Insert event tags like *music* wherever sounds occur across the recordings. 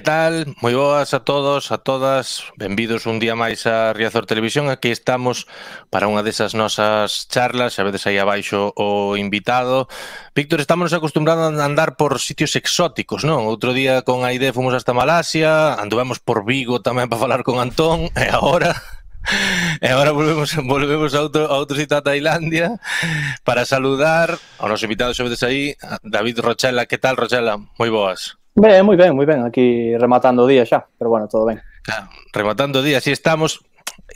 Que tal? Moi boas a todos, a todas. Benvidos un día máis a Riazor Televisión. Aquí estamos para unha desas nosas charlas. Xa vedes aí abaixo o invitado. Víctor, estamos acostumbrados a andar por sitios exóticos, non? Outro día con Aide fomos hasta Malasia, anduvemos por Vigo tamén para falar con Antón, e agora *laughs* E agora volvemos, volvemos a outro, a outro sitio a Tailandia para saludar ao noso invitado, xa vedes aí, David Rochela. Que tal, Rochela? Moi boas. muy bien, muy bien. Aquí rematando días ya, pero bueno, todo bien. Claro, rematando días, sí estamos.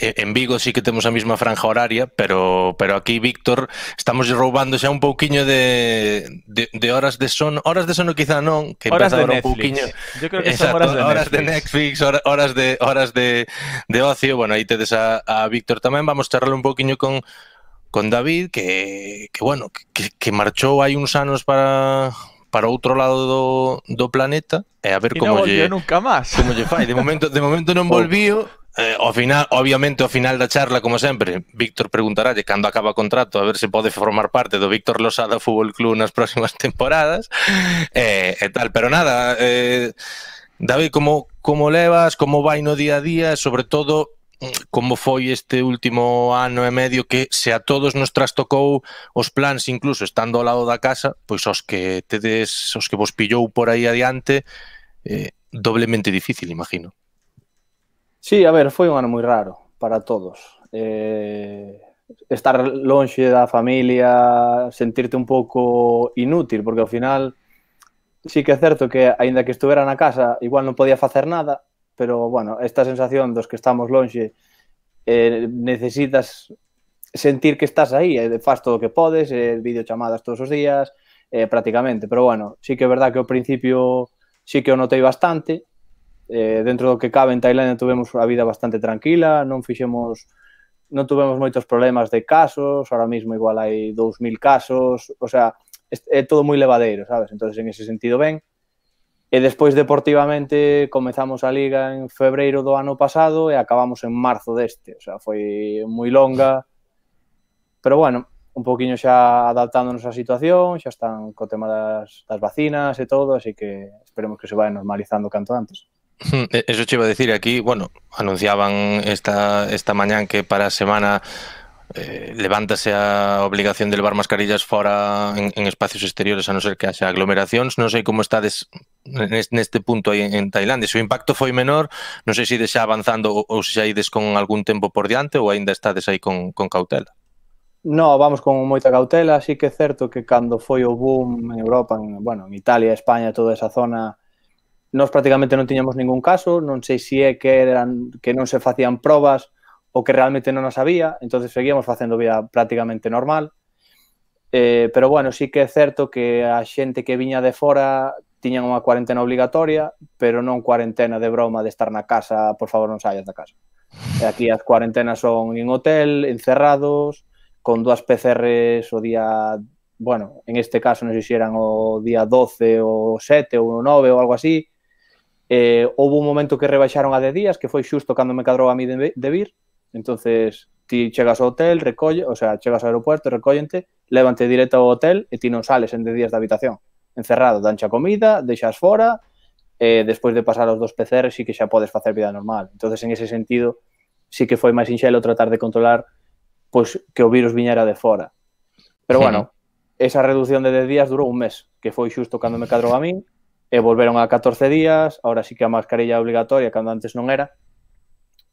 E, en Vigo sí que tenemos la misma franja horaria, pero pero aquí, Víctor, estamos robando ya un pouquiño de, de, horas de son... Horas de sono quizá no? que horas de Netflix. un creo que horas de horas de Netflix, horas de de, ocio. Bueno, ahí te des a Víctor también. Vamos a charlar un pouquiño con con David, que, que bueno, que, marchó hay unos sanos para para outro lado do, do planeta e a ver e como lle nunca máis. Como lle fai? De momento de momento non *laughs* oh. volvío. Eh, ao final, obviamente, ao final da charla, como sempre, Víctor preguntaralle cando acaba o contrato a ver se pode formar parte do Víctor Losada Fútbol Club nas próximas *laughs* temporadas eh, e tal, pero nada, eh, David, como como levas, como vai no día a día, sobre todo Eh. como foi este último ano e medio que se a todos nos trastocou os plans incluso estando ao lado da casa, pois os que tedes, os que vos pillou por aí adiante, eh, doblemente difícil, imagino. Sí, a ver, foi un ano moi raro para todos. Eh, estar lonxe da familia, sentirte un pouco inútil, porque ao final sí que é certo que aínda que estuvera na casa, igual non podía facer nada, pero bueno, esta sensación dos que estamos lonxe eh, necesitas sentir que estás aí, eh, faz todo o que podes, eh, videochamadas todos os días, eh, prácticamente, pero bueno, sí que é verdad que ao principio sí que o notei bastante, eh, dentro do que cabe en Tailandia tuvemos a vida bastante tranquila, non fixemos non tuvemos moitos problemas de casos, ahora mismo igual hai 2000 casos, o sea, é todo moi levadeiro, sabes? Entonces en ese sentido ben, E despois deportivamente comezamos a liga en febreiro do ano pasado e acabamos en marzo deste, o sea, foi moi longa. Pero bueno, un poquinho xa adaptándonos á situación, xa están co tema das, das vacinas e todo, así que esperemos que se vai normalizando canto antes. Hm, eso che iba a decir aquí, bueno, anunciaban esta, esta mañán que para a semana eh, levántase a obligación de levar mascarillas fora en, en espacios exteriores a non ser que haxa aglomeracións. Non sei como des, neste punto aí en Tailandia. Se o impacto foi menor, non sei se xa avanzando ou, ou se xa ides con algún tempo por diante ou aínda estades aí con, con cautela. No, vamos con moita cautela, así que é certo que cando foi o boom en Europa, en, bueno, en Italia, España, toda esa zona, nós prácticamente non tiñamos ningún caso, non sei se é que eran que non se facían probas, o que realmente non nos había, entonces seguíamos facendo vida prácticamente normal. Eh, pero bueno, sí que é certo que a xente que viña de fora tiñan unha cuarentena obligatoria, pero non cuarentena de broma de estar na casa, por favor non saias da casa. E aquí as cuarentenas son en hotel, encerrados, con dúas PCRs o día, bueno, en este caso non sei se eran o día 12 ou 7 ou 9 ou algo así. Eh, houve un momento que rebaixaron a de días, que foi xusto cando me cadrou a mí de, de vir, Entonces, ti chegas ao hotel, recolle, o sea, chegas ao aeropuerto, recollente, levante directo ao hotel e ti non sales en 10 días da habitación. Encerrado, dancha comida, deixas fora, e despois de pasar os dos PCR sí que xa podes facer vida normal. Entonces, en ese sentido, sí que foi máis sinxelo tratar de controlar pois que o virus viñera de fora. Pero bueno, sí. esa reducción de 10 días durou un mes, que foi xusto cando me cadrou a min, e volveron a 14 días, ahora sí que a mascarilla obligatoria, cando antes non era,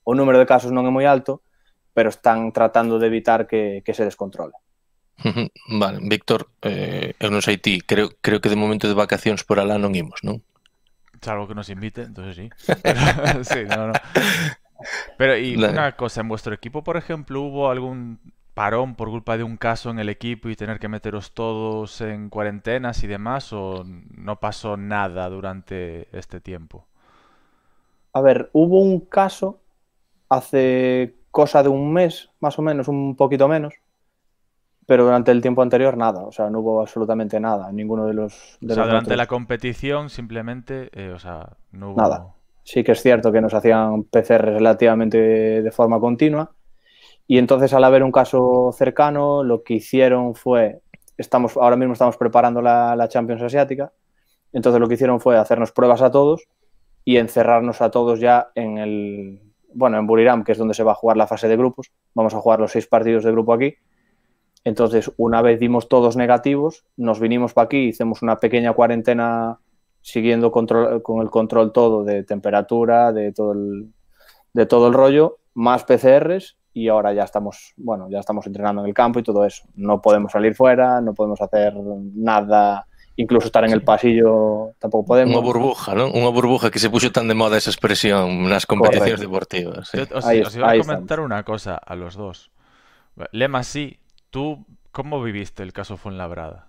o número de casos no es muy alto, pero están tratando de evitar que, se descontrole. *laughs* Vale, Víctor, en los Haití creo, creo que de momento de vacaciones por alá non ¿no? Es algo que nos invite, entonces sí. *laughs* *laughs* Pero, sí, y una cosa, en vuestro equipo, por ejemplo, hubo algún parón por culpa de un caso en el equipo y tener que meteros todos en cuarentenas y demás, o no pasó nada durante este tiempo? A ver, hubo un caso hace cosa de un mes, más o menos, un poquito menos, pero durante el tiempo anterior nada, o sea, no hubo absolutamente nada, ninguno de los... o sea, durante la competición simplemente, eh, o sea, no hubo... Nada. Sí que es cierto que nos hacían PCR relativamente de forma continua y entonces al haber un caso cercano, lo que hicieron fue, estamos, ahora mismo estamos preparando la Champions Asiática, entonces lo que hicieron fue hacernos pruebas a todos y encerrarnos a todos ya en el, bueno, en Buriram, que es donde se va a jugar la fase de grupos, vamos a jugar los seis partidos de grupo aquí. Entonces, una vez dimos todos negativos, nos vinimos para aquí, hicimos una pequeña cuarentena siguiendo control, con el control todo de temperatura, de todo el, de todo el rollo, más PCRs y ahora ya estamos, bueno, ya estamos entrenando en el campo y todo eso. No podemos salir fuera, no podemos hacer nada incluso estar en el pasillo tampoco podemos. Una burbuja, ¿no? Una burbuja que se puso tan de moda esa expresión en las competiciones deportivas. os, iba a comentar una cosa a los dos. Lema, sí, tú, ¿cómo viviste el caso Fuenlabrada?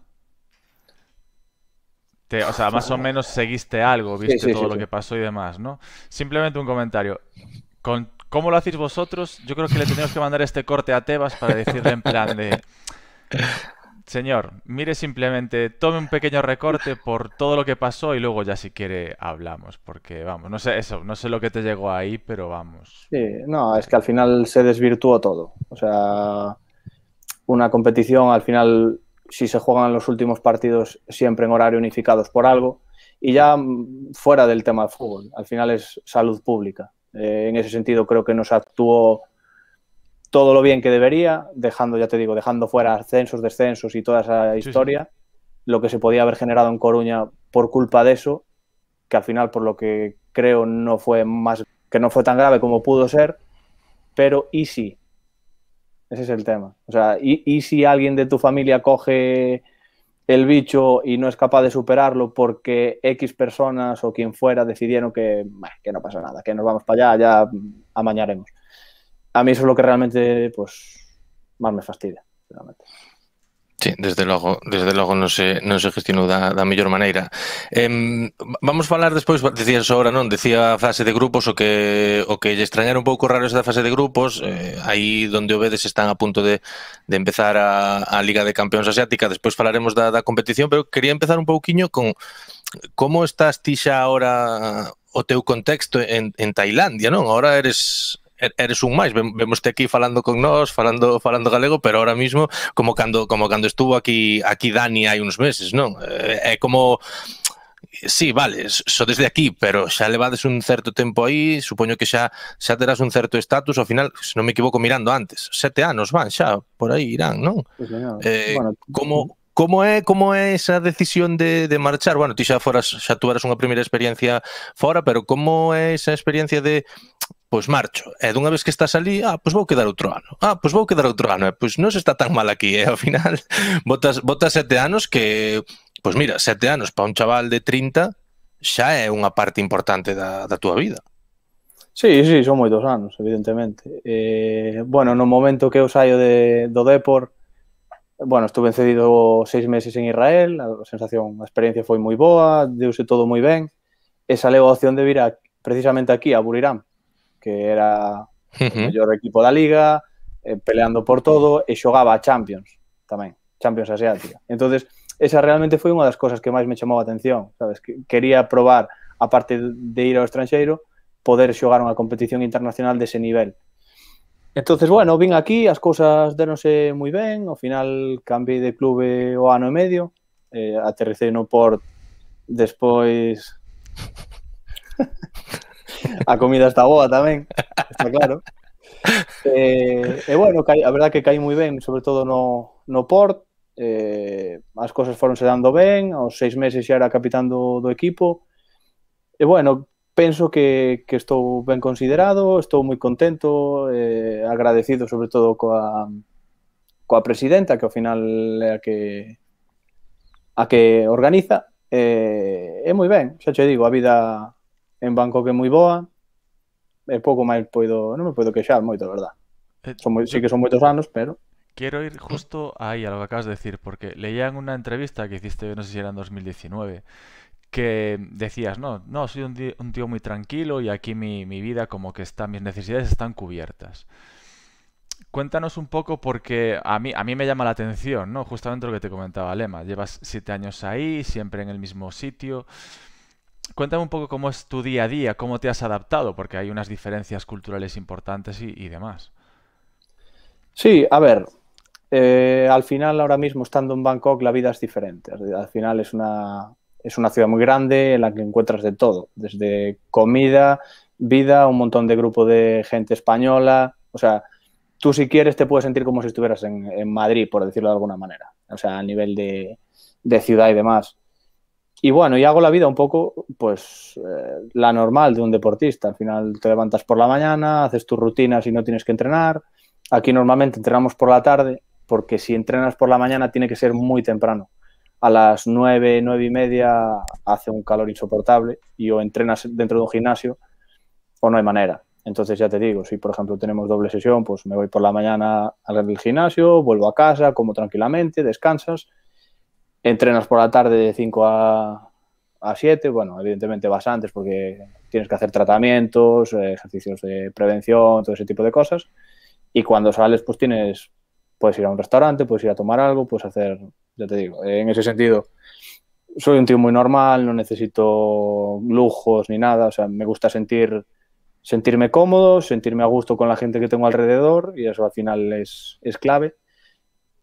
o sea, más o *laughs* menos seguiste algo, viste todo lo que pasó y demás, ¿no? Simplemente un comentario. ¿Cómo lo hacéis vosotros? Yo creo que le tenemos que mandar este corte a Tebas para decirle en plan de... Señor, mire simplemente, tome un pequeño recorte por todo lo que pasó y luego ya si quiere hablamos, porque vamos, no sé eso, no sé lo que te llegó ahí, pero vamos. Sí, no, es que al final se desvirtuó todo. O sea, una competición al final, si se juegan los últimos partidos siempre en horario unificados por algo, y ya fuera del tema del fútbol, al final es salud pública. Eh, en ese sentido creo que nos actuó todo lo bien que debería, dejando, ya te digo, dejando fuera ascensos, descensos y toda esa historia, lo que se podía haber generado en Coruña por culpa de eso, que al final, por lo que creo, no fue más, que no fue tan grave como pudo ser, pero ¿y si? Ese es el tema. O sea, ¿y, si alguien de tu familia coge el bicho y no es capaz de superarlo porque X personas o quien fuera decidieron que, que no pasa nada, que nos vamos para allá, ya amañaremos? a mí eso es lo que realmente pues, más me fastidia. Realmente. Sí, desde logo, desde logo non se, non se gestionou da, da mellor maneira. Eh, vamos falar despois, decías ahora, non? Decía a fase de grupos, o que o que lle extrañar un pouco raro esa fase de grupos, eh, aí donde o vedes están a punto de, de empezar a, a Liga de Campeóns Asiática, despois falaremos da, da competición, pero quería empezar un pouquiño con como estás ti xa ahora o teu contexto en, en Tailandia, non? Ahora eres Er-, eres un máis, vemos aquí falando con nós, falando falando galego, pero ahora mismo como cando como cando estuvo aquí aquí Dani hai uns meses, non? Eh, é como Sí, vale, so desde aquí, pero xa levades un certo tempo aí, supoño que xa xa terás un certo estatus, ao final, se non me equivoco mirando antes, sete anos van xa, por aí irán, non? Pues eh, bueno, como, Como é como é esa decisión de, de marchar? Bueno, ti xa foras, xa tuveras unha primeira experiencia fora, pero como é esa experiencia de pois marcho. E dunha vez que estás ali, ah, pois vou quedar outro ano. Ah, pois vou quedar outro ano. E pois non se está tan mal aquí, eh? ao final *laughs* botas, botas sete anos que, pois mira, sete anos para un chaval de 30 xa é unha parte importante da, da túa vida. Sí, sí, son moitos anos, evidentemente. Eh, bueno, no momento que eu saio de, do Depor, bueno, estuve cedido seis meses en Israel, a sensación, a experiencia foi moi boa, deuse todo moi ben, e saleu a opción de vir a, precisamente aquí, a Burirán, que era uh -huh. o mellor equipo da liga, eh, peleando por todo, e xogaba a Champions tamén, Champions Asiática. entonces esa realmente foi unha das cosas que máis me chamou a atención, sabes? Que quería probar, aparte de ir ao estranxeiro, poder xogar unha competición internacional dese nivel. Entonces, bueno, vin aquí, as cousas denose moi ben, ao final cambiei de clube o ano e medio, eh, aterricei no Port despois *laughs* a comida está boa tamén, está claro. Eh, e bueno, cai, a verdad que cai moi ben, sobre todo no, no Port, eh, as cosas foron se dando ben, aos seis meses xa era capitán do, do equipo, e bueno, penso que, que estou ben considerado, estou moi contento, eh, agradecido sobre todo coa, coa presidenta, que ao final é a que a que organiza, eh, é moi ben, xa che digo, a vida en Bangkok es muy boa, es poco mal puedo no me quejar verdad. Eh, sí que son muchos años, pero... Quiero ir justo ahí a lo que acabas de decir, porque leía en una entrevista que hiciste, no sé si era en 2019, que decías, no, no, soy un tío, muy tranquilo y aquí mi, mi, vida, como que está, mis necesidades están cubiertas. Cuéntanos un poco porque a mí, a mí me llama la atención, ¿no? Justamente lo que te comentaba Lema. Llevas siete años ahí, siempre en el mismo sitio cuéntame un poco cómo es tu día a día, cómo te has adaptado, porque hay unas diferencias culturales importantes y, demás. Sí, a ver, eh, al final ahora mismo estando en Bangkok la vida es diferente. Al final es una, es una ciudad muy grande en la que encuentras de todo, desde comida, vida, un montón de grupo de gente española. O sea, tú si quieres te puedes sentir como si estuvieras en, Madrid, por decirlo de alguna manera. O sea, a nivel de, de ciudad y demás. Y bueno, y hago la vida un poco, pues, eh, la normal de un deportista. Al final te levantas por la mañana, haces tus rutinas y no tienes que entrenar. Aquí normalmente entrenamos por la tarde, porque si entrenas por la mañana tiene que ser muy temprano. A las nueve, nueve y media hace un calor insoportable y o entrenas dentro de un gimnasio o no hay manera. Entonces ya te digo, si por ejemplo tenemos doble sesión, pues me voy por la mañana al gimnasio, vuelvo a casa, como tranquilamente, descansas entrenas por la tarde de 5 a, 7, bueno, evidentemente vas antes porque tienes que hacer tratamientos, eh, ejercicios de prevención, todo ese tipo de cosas. Y cuando sales, pues tienes, puedes ir a un restaurante, puedes ir a tomar algo, puedes hacer, ya te digo, en ese sentido, soy un tío muy normal, no necesito lujos ni nada, o sea, me gusta sentir, sentirme cómodo, sentirme a gusto con la gente que tengo alrededor y eso al final es, es clave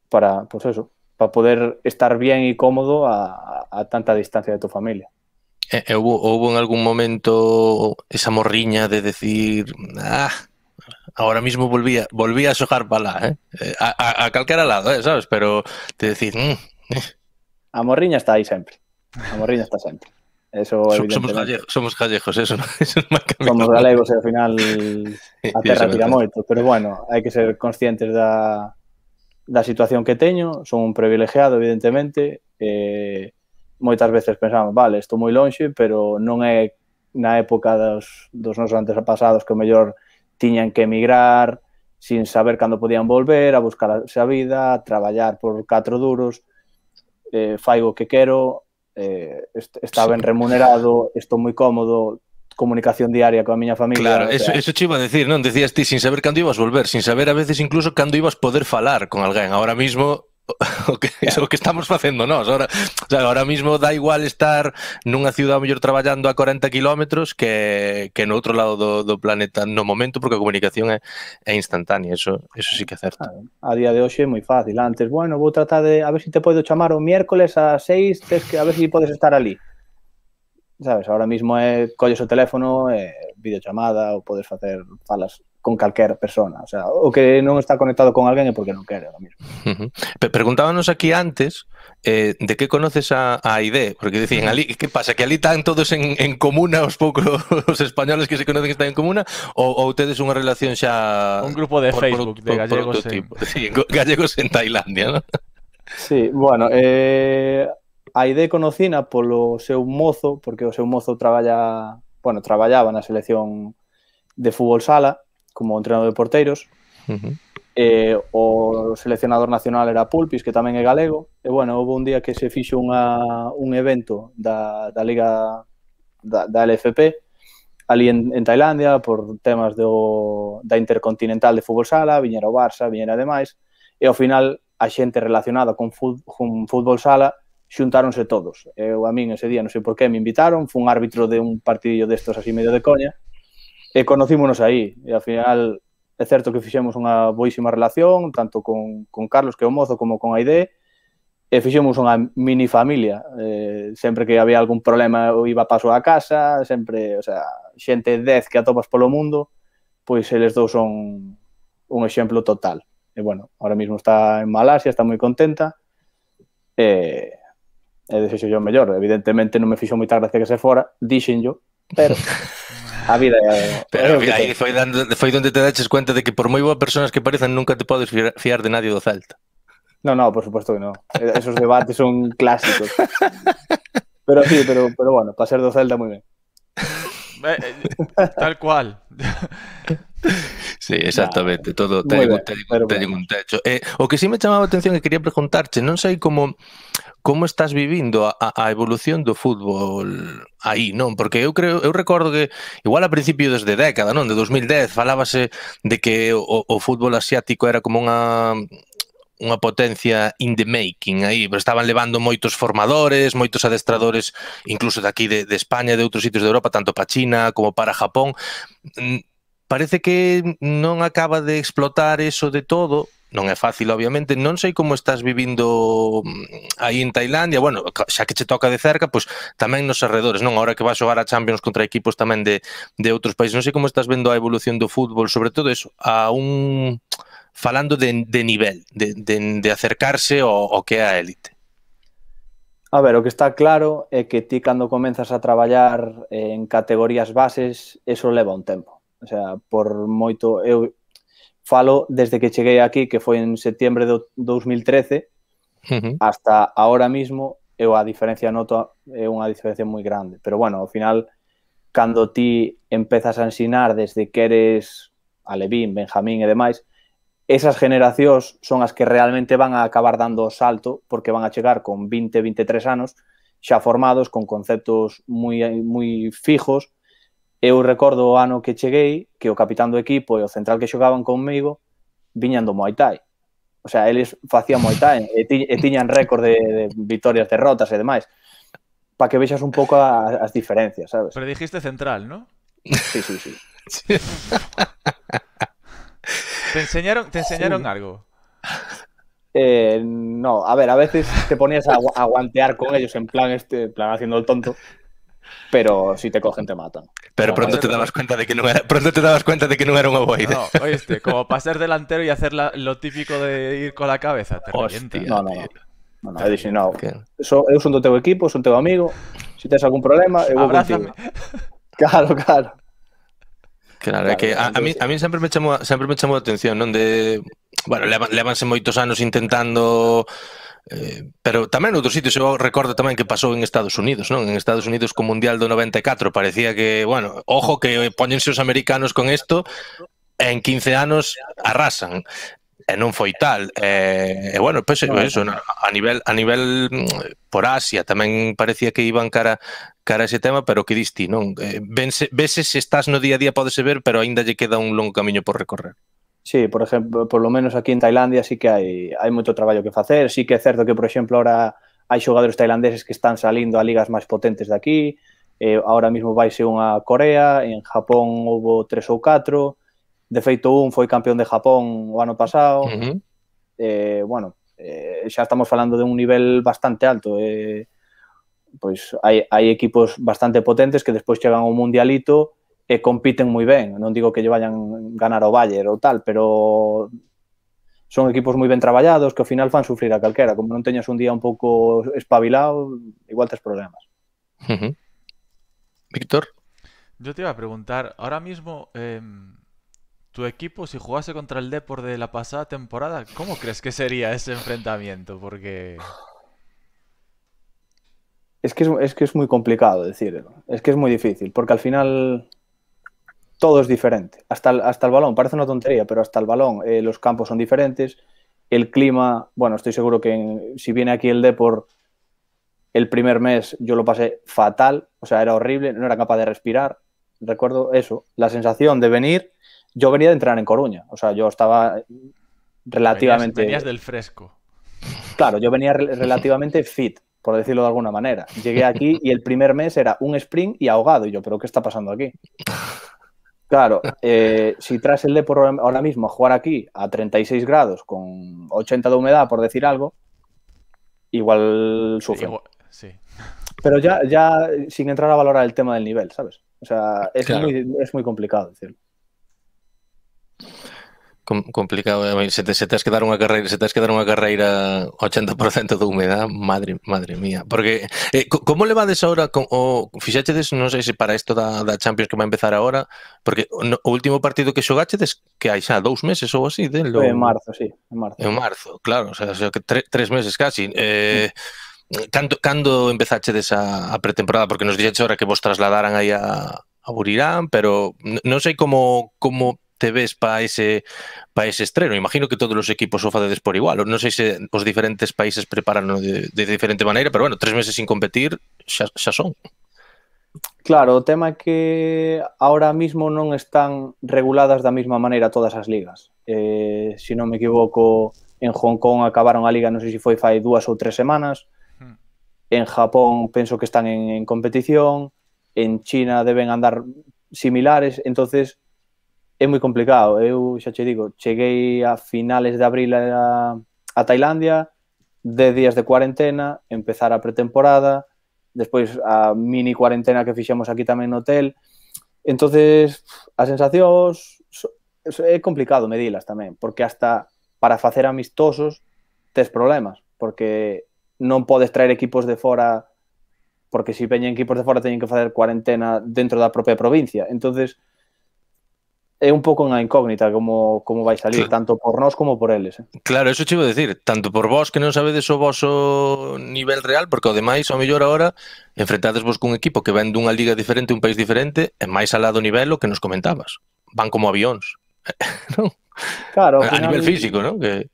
para, pues eso, para poder estar bien y cómodo a, tanta distancia de tu familia. Eh, eh, hubo, en algún momento esa morriña de decir, ah, ahora mismo volvía, a sojar bala, ¿eh? ¿eh? a, calcar al lado, ¿sabes? Pero te decís, mm, a morriña está ahí siempre, a morriña está siempre. Eso, somos, gallegos, somos eso no, *laughs* Somos gallegos y al final *laughs* a pero bueno, hay que ser conscientes de... da situación que teño, son un privilegiado, evidentemente, eh, moitas veces pensamos, vale, estou moi lonxe, pero non é na época dos, dos nosos antepasados que o mellor tiñan que emigrar sin saber cando podían volver, a buscar a xa vida, a traballar por catro duros, eh, faigo o que quero, eh, está ben remunerado, estou moi cómodo, comunicación diaria con a miña familia. Claro, o sea. eso, eso che iba a decir, non? Decías ti sin saber cando ibas volver, sin saber a veces incluso cando ibas poder falar con alguén. Ahora mismo *laughs* o que, claro. o que estamos facendo nós. Ahora, o sea, ahora mismo dá igual estar nunha ciudad mellor traballando a 40 kilómetros que, que no outro lado do, do planeta no momento, porque a comunicación é, é instantánea, eso, eso sí que é certo. A, a día de hoxe é moi fácil. Antes, bueno, vou tratar de, a ver se si te podo chamar o miércoles a 6, tes que, a ver se si podes estar ali sabes, ahora mismo é colles eh, o teléfono é videochamada ou podes facer falas con calquer persona, o sea, o que non está conectado con alguén é porque non quere ahora mismo. Uh -huh. Preguntábanos aquí antes eh, de que conoces a, a ID, porque dicían, ali, que pasa, que ali están todos en, en comuna os poucos *laughs* os españoles que se conocen que están en comuna ou, ou tedes unha relación xa... Un grupo de por, Facebook por, de gallegos por, por en... *laughs* Sí, gallegos en Tailandia, ¿no? Sí, bueno, eh, A idea conocina polo seu mozo, porque o seu mozo traballa, bueno, traballaba na selección de fútbol sala como entrenador de porteiros. Uh -huh. eh, o seleccionador nacional era Pulpis, que tamén é galego. E bueno, houve un día que se fixo unha, un evento da, da Liga da, da LFP ali en, en Tailandia por temas do, da Intercontinental de Fútbol Sala, viñera o Barça, viñera demais, e ao final a xente relacionada con, con Fútbol Sala xuntáronse todos. Eu a min ese día non sei por qué, me invitaron, fun árbitro de un partidillo destos así medio de coña, e conocímonos aí, e ao final é certo que fixemos unha boísima relación, tanto con, con Carlos, que é o mozo, como con Aide, e fixemos unha mini familia, eh, sempre que había algún problema eu iba paso a casa, sempre, o sea, xente dez que atopas polo mundo, pois eles dous son un exemplo total. E bueno, ahora mismo está en Malasia, está moi contenta, eh, e yo mellor, evidentemente no me fixo moita gracia que se fuera, dixen yo, pero *laughs* a vida eh, Pero aí donde te das cuenta de que por muy buenas personas que parezcan, nunca te podes fiar de nadie do Celta. No, no, por supuesto que no. E-, esos debates son clásicos. Pero sí, pero, pero bueno, para ser do Celta muy bien. Eh, tal cual. *laughs* Sí, exactamente, todo te bueno, te un techo. Eh, o que si sí me chamaba a atención e quería preguntarche, non sei como como estás vivindo a, a evolución do fútbol aí, non? Porque eu creo, eu recordo que igual a principio desde década, non, de 2010 falábase de que o, o fútbol asiático era como unha unha potencia in the making aí, pero estaban levando moitos formadores, moitos adestradores incluso daqui de, de España e de outros sitios de Europa, tanto para China como para Japón. Mm, parece que non acaba de explotar eso de todo, non é fácil, obviamente. Non sei como estás vivindo mm, aí en Tailandia. Bueno, xa que che toca de cerca, pois tamén nos arredores, non? agora que vas xogar a Champions contra equipos tamén de, de outros países. Non sei como estás vendo a evolución do fútbol, sobre todo eso, a un falando de, de nivel, de, de, de acercarse ao, o que é a élite? A ver, o que está claro é que ti cando comenzas a traballar en categorías bases, eso leva un tempo. O sea, por moito... Eu falo desde que cheguei aquí, que foi en setembro de 2013, uh -huh. hasta ahora mismo, eu a diferencia noto é unha diferencia moi grande. Pero bueno, ao final, cando ti empezas a ensinar desde que eres alevín, benjamín e demais, esas generacións son as que realmente van a acabar dando o salto porque van a chegar con 20, 23 anos xa formados con conceptos moi moi fijos. Eu recordo o ano que cheguei que o capitán do equipo e o central que xogaban comigo viñan do Muay Thai. O sea, eles facían Muay Thai e, ti, e tiñan récord de, de victorias, derrotas e demais. Para que vexas un pouco as diferencias, sabes? Pero dijiste central, ¿no? Sí, sí, sí. *laughs* ¿Te enseñaron, te enseñaron algo? Eh, no, a ver, a veces te ponías a, aguantear guantear con ellos en plan, este, plan haciendo el tonto pero si te cogen te matan. Pero pronto te dabas cuenta de que no era, pronto te dabas cuenta de que no era un No, oíste, como pasar delantero y hacer lo típico de ir con la cabeza, te Hostia, no, no, no, no. no, he no. So, de un equipo, amigo. si tienes algún problema, Abrázame. Claro, claro. Claro, claro, é que a, a, mí, a mí sempre me chamou, sempre me chamou a atención, non? De, bueno, levanse moitos anos intentando eh, pero tamén noutros sitios, eu recordo tamén que pasou en Estados Unidos, non? En Estados Unidos co Mundial do 94 parecía que, bueno, ojo que poñense os americanos con isto, en 15 anos arrasan e non foi tal. E, e bueno, pois pues, eso, a nivel a nivel mm, por Asia tamén parecía que iban cara cara a ese tema, pero que disti, non? Vense, vese se estás no día a día podes ver, pero aínda lle queda un longo camiño por recorrer. Sí, por exemplo, por lo menos aquí en Tailandia sí que hai hai moito traballo que facer, sí que é certo que, por exemplo, ahora hai xogadores tailandeses que están salindo a ligas máis potentes de aquí, eh, ahora mismo vaise unha Corea, en Japón houbo tres ou catro, De feito, un foi campeón de Japón o ano pasado. Uh -huh. eh, bueno, eh, xa estamos falando de un nivel bastante alto. Eh, pois hai, hai equipos bastante potentes que despois chegan ao Mundialito e compiten moi ben. Non digo que lle vayan ganar o Bayern ou tal, pero son equipos moi ben traballados que ao final fan sufrir a calquera. Como non teñas un día un pouco espabilado, igual tes problemas. Uh -huh. Víctor? Yo te iba a preguntar, ahora mismo... Eh Tu equipo, si jugase contra el Depor de la pasada temporada, ¿cómo crees que sería ese enfrentamiento? Porque. Es que es, que es muy complicado decirlo. Es que es muy difícil, porque al final todo es diferente. Hasta el, hasta el balón, parece una tontería, pero hasta el balón eh, los campos son diferentes. El clima, bueno, estoy seguro que si viene aquí el Depor el primer mes yo lo pasé fatal, o sea, era horrible, no era capaz de respirar. Recuerdo eso, la sensación de venir yo venía de entrenar en Coruña, o sea, yo estaba relativamente... Venías, del fresco. Claro, yo venía relativamente fit, por decirlo de alguna manera. Llegué aquí y el primer mes era un sprint y ahogado. Y yo, ¿pero qué está pasando aquí? Claro, eh, si traes el deporte ahora mismo a jugar aquí a 36 grados con 80 de humedad, por decir algo, igual sufre. sí. Pero ya, ya sin entrar a valorar el tema del nivel, ¿sabes? O sea, es muy complicado decirlo. com, complicado. Eh, se te, se tens que dar unha carreira, se tens que dar unha carreira 80% de humedad, madre, madre mía. Porque, eh, como levades ahora, con, o fixachedes, non sei se para isto da, da Champions que vai empezar agora, porque no, o último partido que xogachedes, que hai xa dous meses ou así, de Lo... En marzo, sí, en marzo. En marzo, claro, o sea, o sea que tre, tres meses casi. Eh, sí. Cando, cando empezachedes a, a pretemporada? Porque nos dixetes ahora que vos trasladaran aí a, a Burirán, pero non sei como como te ves para ese pa ese estreno? Imagino que todos os equipos o facedes por igual. Non sei se os diferentes países preparan de, de diferente maneira, pero bueno, tres meses sin competir xa, xa son. Claro, o tema é que ahora mismo non están reguladas da mesma maneira todas as ligas. Eh, se si non me equivoco, en Hong Kong acabaron a liga, non sei se foi fai dúas ou tres semanas. Hmm. En Japón penso que están en, en competición, en China deben andar similares, entonces é moi complicado. Eu xa che digo, cheguei a finales de abril a, a Tailandia, de días de cuarentena, empezar a pretemporada, despois a mini cuarentena que fixemos aquí tamén no hotel. Entonces, as sensacións é complicado medilas tamén, porque hasta para facer amistosos tes problemas, porque non podes traer equipos de fora porque se si veñen equipos de fora teñen que facer cuarentena dentro da propia provincia. Entonces, é un pouco unha incógnita como como vai salir claro. tanto por nós como por eles, eh. Claro, eso chivo a decir, tanto por vós que non sabedes o voso nivel real, porque ademais ao mellor agora enfrentades vos cun equipo que ven dunha liga diferente, un país diferente, é máis alado nivel o que nos comentabas. Van como avións. *laughs* non? Claro, a nivel físico, non? Que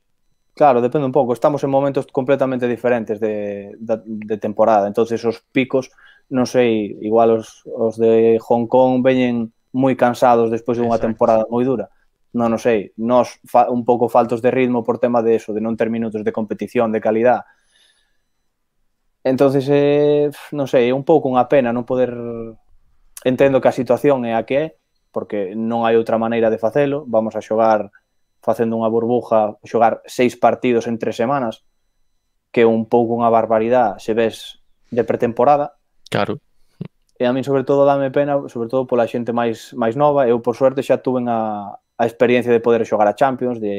Claro, depende un pouco. Estamos en momentos completamente diferentes de, de, de temporada. Entonces, os picos, non sei, igual os, os de Hong Kong veñen moi cansados despois de unha temporada moi dura. Non o sei, nós un pouco faltos de ritmo por tema de eso, de non ter minutos de competición, de calidad. Entonces, eh, non sei, é un pouco unha pena non poder entendo que a situación é a que é, porque non hai outra maneira de facelo, vamos a xogar facendo unha burbuja, xogar seis partidos en tres semanas, que é un pouco unha barbaridade se ves de pretemporada. Claro e a min sobre todo dame pena, sobre todo pola xente máis máis nova, eu por suerte xa tuven a, a experiencia de poder xogar a Champions, de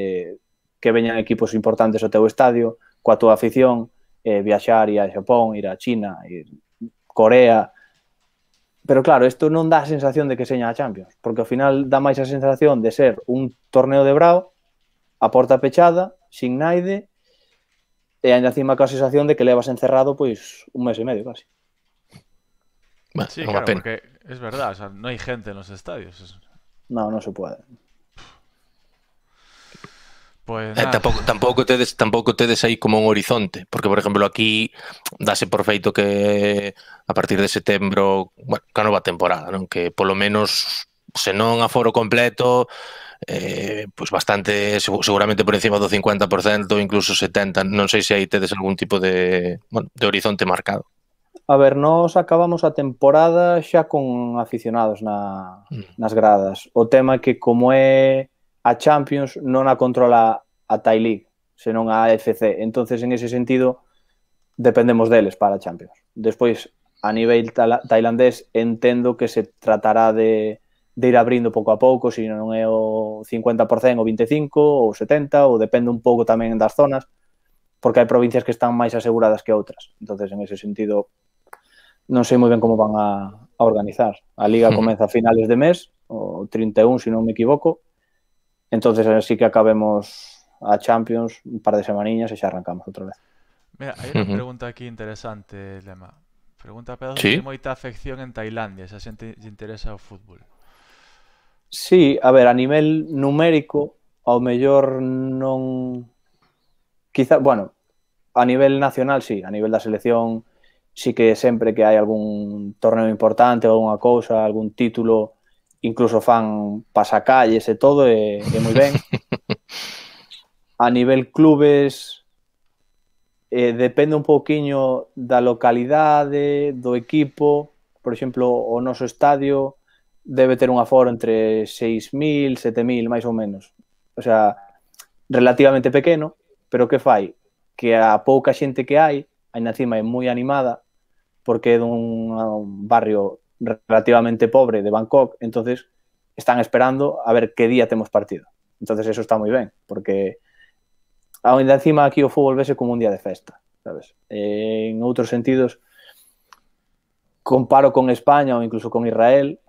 que veñan equipos importantes ao teu estadio, coa túa afición, eh, viaxar, ir a Xapón, ir a China, ir Corea, pero claro, isto non dá a sensación de que seña a Champions, porque ao final dá máis a sensación de ser un torneo de brao, a porta pechada, sin naide, e ainda cima coa sensación de que levas encerrado pois un mes e medio casi. sí, porque es verdad, no hay gente en los estadios. No, no se puede. Pues eh, tampoco, tampoco, te des, tampoco te ahí como un horizonte, porque por ejemplo aquí dase por feito que a partir de septiembre, bueno, que nova temporada, aunque por lo menos se un aforo completo, eh, pues bastante, seguramente por encima del 50%, incluso 70%, sé si ahí te des algún tipo de horizonte marcado. A ver, nós acabamos a temporada xa con aficionados na, mm. nas gradas. O tema é que como é a Champions non a controla a Thai League, senón a AFC. Entonces, en ese sentido, dependemos deles para a Champions. Despois, a nivel tailandés, entendo que se tratará de, de ir abrindo pouco a pouco, se non é o 50% ou 25% ou 70%, ou depende un pouco tamén das zonas, porque hai provincias que están máis aseguradas que outras. entonces en ese sentido, non sei moi ben como van a, a organizar. A liga comeza a finales de mes, o 31, se non me equivoco. Entonces así que acabemos a Champions un par de semaninhas e xa arrancamos outra vez. Mira, hai unha pregunta aquí interesante, Lema. Pregunta Pedro, ¿Sí? moita afección en Tailandia, se a xente lle interesa o fútbol. Sí, a ver, a nivel numérico, ao mellor non... Quizá, bueno, a nivel nacional, sí, a nivel da selección sí que sempre que hai algún torneo importante ou unha cousa, algún título, incluso fan pasacalles e todo, e, e moi ben. *laughs* A nivel clubes, eh, depende un pouquiño da localidade, do equipo, por exemplo, o noso estadio debe ter un aforo entre 6.000, 7.000, máis ou menos. O sea, relativamente pequeno, pero que fai? Que a pouca xente que hai, ainda encima é moi animada, porque é dun barrio relativamente pobre de Bangkok, entonces están esperando a ver que día temos partido. Entonces eso está moi ben, porque ainda encima aquí o fútbol vese como un día de festa, sabes? En outros sentidos comparo con España ou incluso con Israel,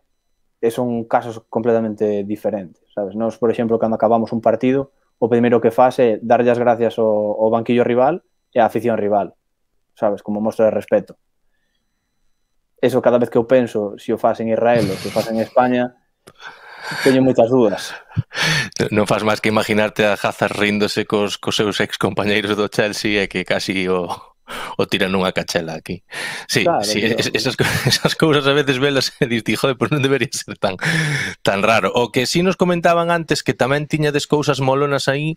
e son casos completamente diferentes, sabes? Nos, por exemplo, cando acabamos un partido, o primeiro que faz é darlle as gracias ao, ao banquillo rival e á afición rival, sabes? Como mostra de respeto eso cada vez que eu penso se o fas en Israel ou se o fas en España teño moitas dúdas non faz máis que imaginarte a Hazard ríndose cos, cos seus ex compañeiros do Chelsea e que casi o, o tiran nunha cachela aquí. Sí, claro, sí Es, esas, *laughs* esas cousas a veces velas e dis, joder, pois non debería ser tan tan raro. O que si sí nos comentaban antes que tamén tiñades cousas molonas aí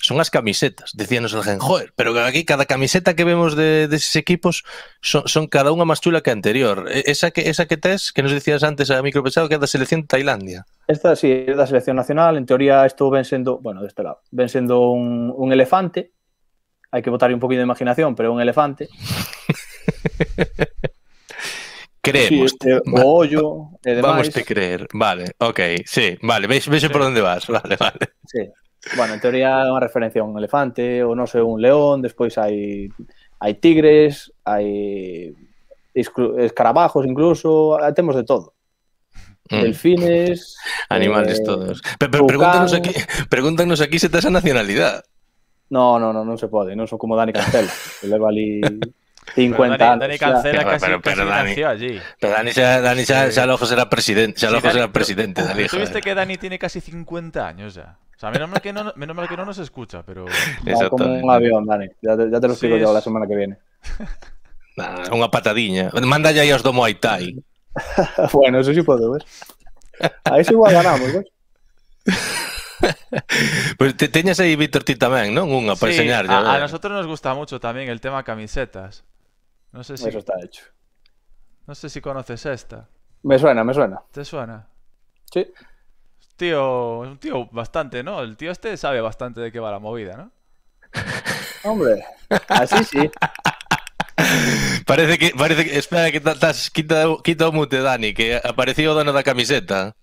son las camisetas, decíanos el Genjoer. Pero aquí cada camiseta que vemos de, de esos equipos son, cada una más chula que anterior. E, esa que, esa que que nos decías antes a micropesado, que es la selección Tailandia. Esta sí, es la selección nacional. En teoría esto ven siendo, bueno, de este lado, ven siendo un, elefante. Hay que votar un poquito de imaginación, pero un elefante. *laughs* Creemos. Sí, eh, eh, Vamos a creer. Vale, ok, sí, vale. veis por dónde vas? Vale, vale. Sí. Bueno, en teoría una referencia a un elefante O no sé, un león, Después hay tigres, Hay escarabajos incluso, tenemos de todo. Mm. Delfines, *laughs* animales eh, todos. Pero, pregúntanos aquí, si aquí esa nacionalidad. a No, no, no, se puede No son como Dani Cancela, que 50 *laughs* Dani, Dani Cancela casi, pero, Dani, allí. Pero Dani, ya, Dani ya, presidente. que Dani tiene casi 50 años ya? O sea, menos mal que no, que no nos escucha, pero. *laughs* es como un avión, Dani. Ya te, lo explico yo la semana que viene. *laughs* Nah, una patadilla Manda aí os doy Muay Thai. *laughs* bueno, eso sí puedo, ver. A eso igual ganamos, ves? pues te teñas ahí, Víctor, ti ¿no? non? para sí, eh. A, nosotros nos gusta mucho también el tema camisetas. No sé si... Eso está hecho. No sé si conoces esta. Me suena, me suena. ¿Te suena? Sí tío, es un tío bastante, ¿no? El tío este sabe bastante de qué va la movida, ¿no? *laughs* Hombre, así sí. *laughs* Parece que, parece que, espera que te has quitado, mute, Dani, que ha apareció dando la camiseta.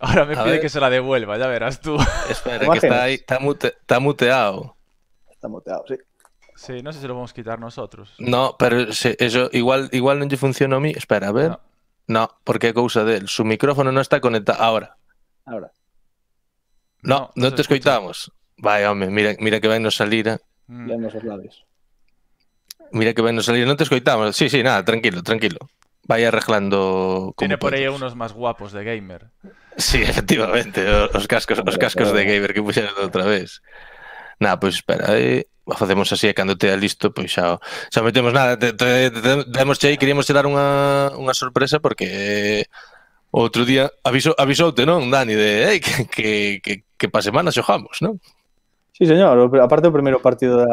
Ahora me pide que se la devuelva, ya verás tú. *laughs* Espera, que está ahí, está, muteado. Está muteado, sí. Sí, no sé si lo vamos a quitar nosotros. No, pero eso igual, igual no funciona a mí. Espera, a ver. No, porque qué causa de él? Su micrófono no está conectado ahora. Ahora. No, no, te escoitamos. Vaya hombre, mira, mira que va a salir. a salir. Mira Mira que irnos a salir, no te escoitamos. Sí, sí, nada, tranquilo, tranquilo. Vaya arreglando Tiene por ahí unos más guapos de gamer. Sí, *laughs* efectivamente, los cascos, los cascos de gamer que pusieron otra vez. Nada, pues, espera, eh, hacemos así eh, cuando cuando te listo, pues ya ya metemos nada, te, te, te, queríamos te dar una sorpresa porque otro día aviso, avisote, ¿no? Dani, de que, para que, que pa ¿no? Sí, señor, aparte del primer partido de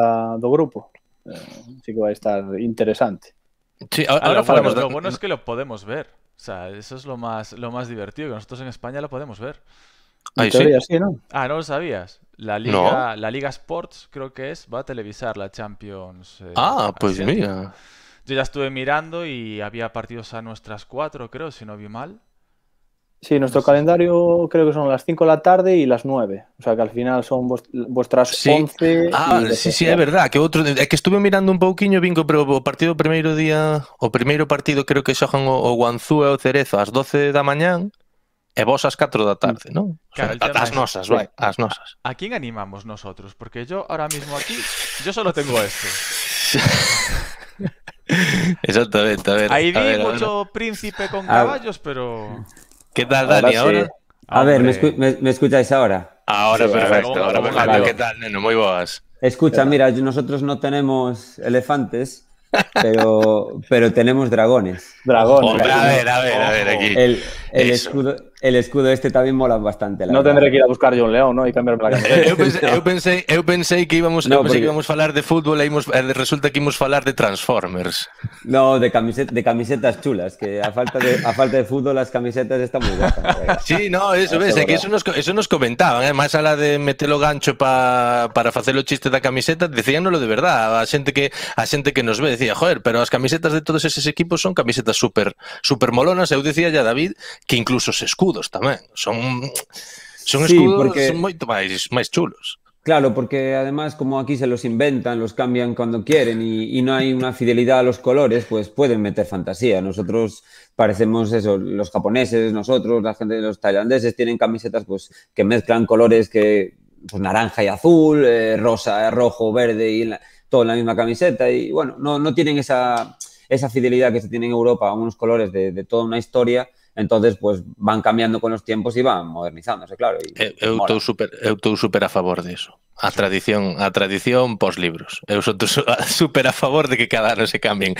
grupo. Así eh, que va a estar interesante. Sí, ahora, de... Lo bueno es que lo podemos ver. O sea, eso es lo más, lo más divertido, que nosotros en España lo podemos ver. sí. sí. ¿no? Ah, no lo sabías. La Liga, la Liga Sports, creo que es, va a televisar la Champions. Eh, ah, pues mira. Yo ya estuve mirando y había partidos a nuestras cuatro, creo, si no vi mal. Sí, nuestro calendario creo que son las 5 de la tarde y las 9. O sea que al final son vuestras 11. Ah, sí, sí, es verdad. Que otro, es que estuve mirando un poquillo, Bingo, pero partido primero día, o primero partido creo que es o, o Guanzú e o Cerezo las 12 la mañana e vos las 4 la tarde, mm. ¿no? claro, nosas, vai, as nosas. A, a quién animamos nosotros? Porque yo ahora mismo aquí, yo solo tengo esto. *laughs* Exactamente, a ver. Ahí vi mucho príncipe con caballos, pero... ¿Qué tal, Dani? Ahora. A ver, ¿me, escucháis ahora? Ahora perfecto, ahora, perfecto. ¿Qué tal, neno? Muy boas. Escucha, mira, nosotros no tenemos elefantes, pero, pero tenemos dragones. Dragones. a ver, a ver, a ver, aquí. El escudo, el escudo, este también mola bastante. La no verdad. tendré que ir a buscar yo un león, ¿no? Y cambiarme la cara. Yo pensé, yo pensé, yo pensé que íbamos, no, porque... que íbamos falar de fútbol e imos, eh, resulta que íbamos a hablar de Transformers. No, de, camiseta, de camisetas chulas, que a falta de, a falta de fútbol las camisetas están muy guapas. sí, no, eso, ves, que eso nos, eso nos comentaban, eh? más a la de metelo gancho pa, para facer o chiste la camiseta, decíanolo de verdad, a gente, que a gente que nos ve decía, joder, pero las camisetas de todos esos equipos son camisetas súper super molonas, eu decía ya David que incluso escudos también, Son escudos porque... son chulos. Claro, porque además como aquí se los inventan, los cambian cuando quieren y, no hay una fidelidad a los colores, pues pueden meter fantasía. Nosotros parecemos eso, los japoneses, nosotros, la gente de los tailandeses tienen camisetas pues que mezclan colores que pues, naranja y azul, eh, rosa, rojo, verde y todo en la misma camiseta y bueno, no, tienen esa, esa fidelidad que se tiene en Europa a unos colores de toda una historia entonces pues van cambiando con os tiempos e van modernizándose, claro. E, eu, estou super, eu estou super a favor de eso. A tradición, a tradición pos libros. Eu sou *laughs* super a favor de que cada ano se cambien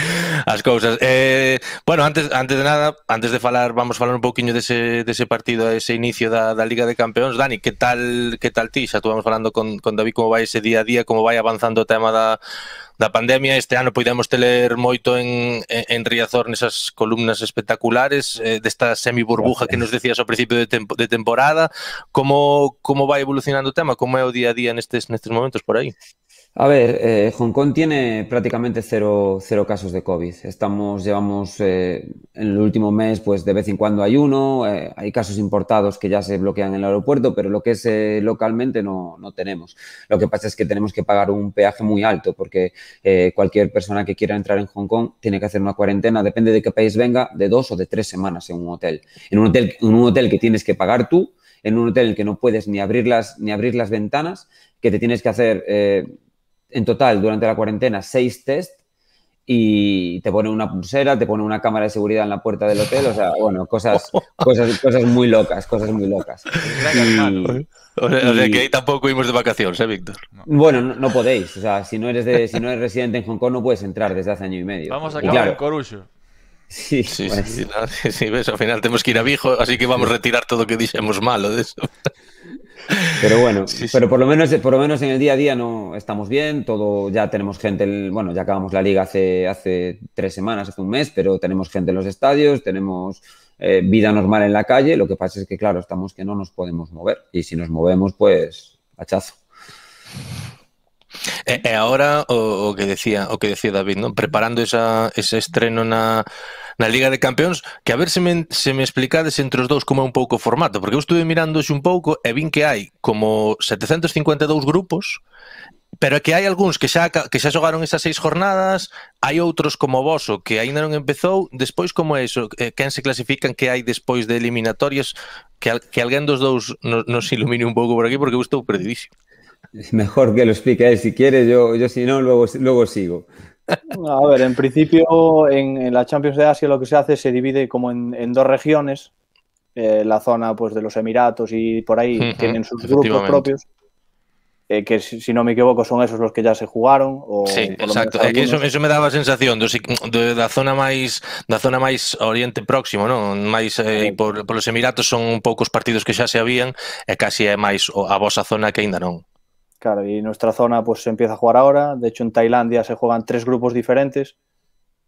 as cousas. Eh, bueno, antes antes de nada, antes de falar, vamos falar un pouquiño dese dese partido, ese inicio da, da Liga de Campeóns. Dani, que tal que tal ti? Xa estuvamos falando con con David como vai ese día a día, como vai avanzando o tema da da pandemia. Este ano podemos teler moito en, en Riazor nesas columnas espectaculares eh, desta semi-burbuja que nos decías ao principio de, tempo, de temporada. Como, como vai evolucionando o tema? Como é o día a día nestes, nestes momentos por aí? A ver, eh, Hong Kong tiene prácticamente cero, casos de COVID. Estamos, llevamos eh, en el último mes, pues de vez en cuando hay uno, eh, hay casos importados que ya se bloquean en el aeropuerto, pero lo que es localmente no, tenemos. Lo que pasa es que tenemos que pagar un peaje muy alto porque cualquier persona que quiera entrar en Hong Kong tiene que hacer una cuarentena, depende de qué país venga, de dos o de tres semanas en un hotel. En un hotel, un hotel que tienes que pagar tú, en un hotel en que no puedes ni abrir las, ni abrir las ventanas, que te tienes que hacer en total, durante la cuarentena, seis test y te pone una pulsera, te pone una cámara de seguridad en la puerta del hotel, o sea, bueno, cosas, *laughs* cosas, cosas muy locas, cosas muy locas. o sea, que ahí tampoco íbamos de vacaciones, ¿eh, Víctor? Bueno, no, podéis, o sea, si no eres de, si no eres residente en Hong Kong no puedes entrar desde hace año y medio. Vamos a acabar Sí, sí, sí, pues. al final tenemos que ir a Vijo, así que vamos a retirar todo lo que dijimos malo de eso. Pero bueno, pero por lo menos por lo menos en el día a día no estamos bien, todo ya tenemos gente, bueno, ya acabamos la liga hace, hace tres semanas, hace un mes, pero tenemos gente en los estadios, tenemos eh, vida normal en la calle, lo que pasa es que claro, estamos que no nos podemos mover y si nos movemos pues hachazo. E, e agora o, o que decía, o que decía David, ¿no? preparando esa ese estreno na na Liga de Campeóns, que a ver se me, se me explicades entre os dous como é un pouco o formato, porque eu estuve mirando un pouco e vin que hai como 752 grupos pero é que hai algúns que xa que xa xogaron esas seis jornadas, hai outros como Boso que aínda non empezou, despois como é iso, eh, quen se clasifican que hai despois de eliminatorias, que, que alguén dos dous nos, nos ilumine un pouco por aquí porque eu estou perdidísimo. Mejor que lo explique él si quieres yo, si no, luego, luego sigo. A ver, en principio en, en, la Champions de Asia lo que se hace se divide como en, dos regiones. Eh, la zona pues de los Emiratos y por ahí tienen sus grupos propios. Eh, que si no me equivoco son esos los que ya se jugaron. O, sí, exacto. eso, me daba sensación de, la zona más la zona más Oriente Próximo, no eh, por, por Emiratos son Pocos partidos que ya se habían casi más más a vosa zona que ainda no Claro, y nuestra zona pues se empieza a jugar ahora. De hecho, en Tailandia se juegan tres grupos diferentes,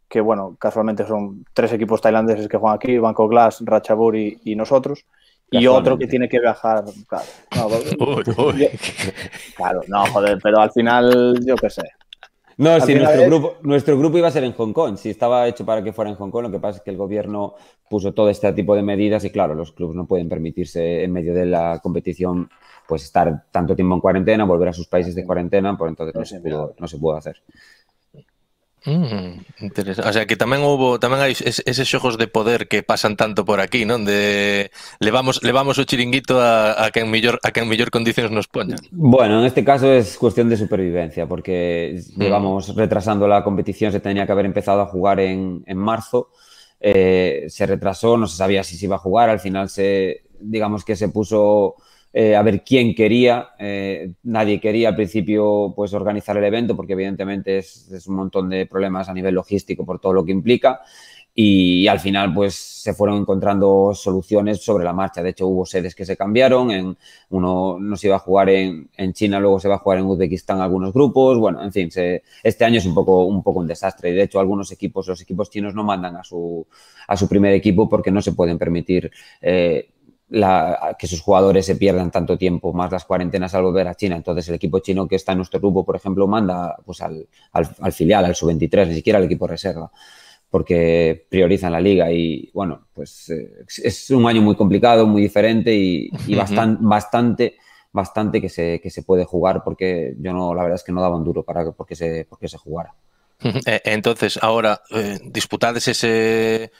que bueno, casualmente son tres equipos tailandeses que juegan aquí, Banco Glass, Ratchabur y, nosotros. Y otro que tiene que viajar, claro. Pues, *laughs* claro, no, joder, pero al final, yo qué sé. No, sí, nuestro grupo, nuestro grupo iba a ser en Hong Kong. si estaba hecho para que fuera en Hong Kong. Lo que pasa es que el gobierno puso todo este tipo de medidas y, claro, los clubes no pueden permitirse en medio de la competición pues estar tanto tiempo en cuarentena, volver a sus países de cuarentena, Por pues, entonces no, se, puede no se pudo hacer. Mm, interesante. O sea, que tamén houve, tamén hai esos eses xogos de poder que pasan tanto por aquí, non? De levamos levamos o chiringuito a, a quen mellor a quen mellor condicións nos poña. Bueno, en este caso es cuestión de supervivencia porque mm. retrasando la competición, se tenía que haber empezado a jugar en en marzo. Eh, se retrasó, no se sabía si se iba a jugar, al final se digamos que se puso Eh, a ver quién quería. Eh, nadie quería al principio pues, organizar el evento porque evidentemente es, un montón de problemas a nivel logístico por todo lo que implica. Y, al final pues se fueron encontrando soluciones sobre la marcha. De hecho hubo sedes que se cambiaron, en, uno no se iba a jugar en, China, luego se va a jugar en Uzbekistán algunos grupos. Bueno, en fin, este año es un poco, un poco un desastre. Y de hecho algunos equipos, los equipos chinos no mandan a su, primer equipo porque no se pueden permitir... Eh, que sus jugadores se pierdan tanto tiempo, más las cuarentenas al volver a China. Entonces, el equipo chino que está en nuestro grupo, por ejemplo, manda pues al, al, filial, al sub-23, ni siquiera al equipo reserva, porque priorizan la liga. Y bueno, pues eh, es un año muy complicado, muy diferente y, y bastante bastante que se, que se puede jugar porque yo no la verdad es que no daban duro para que porque se porque se jugara *laughs* eh, entonces ahora eh, disputades ese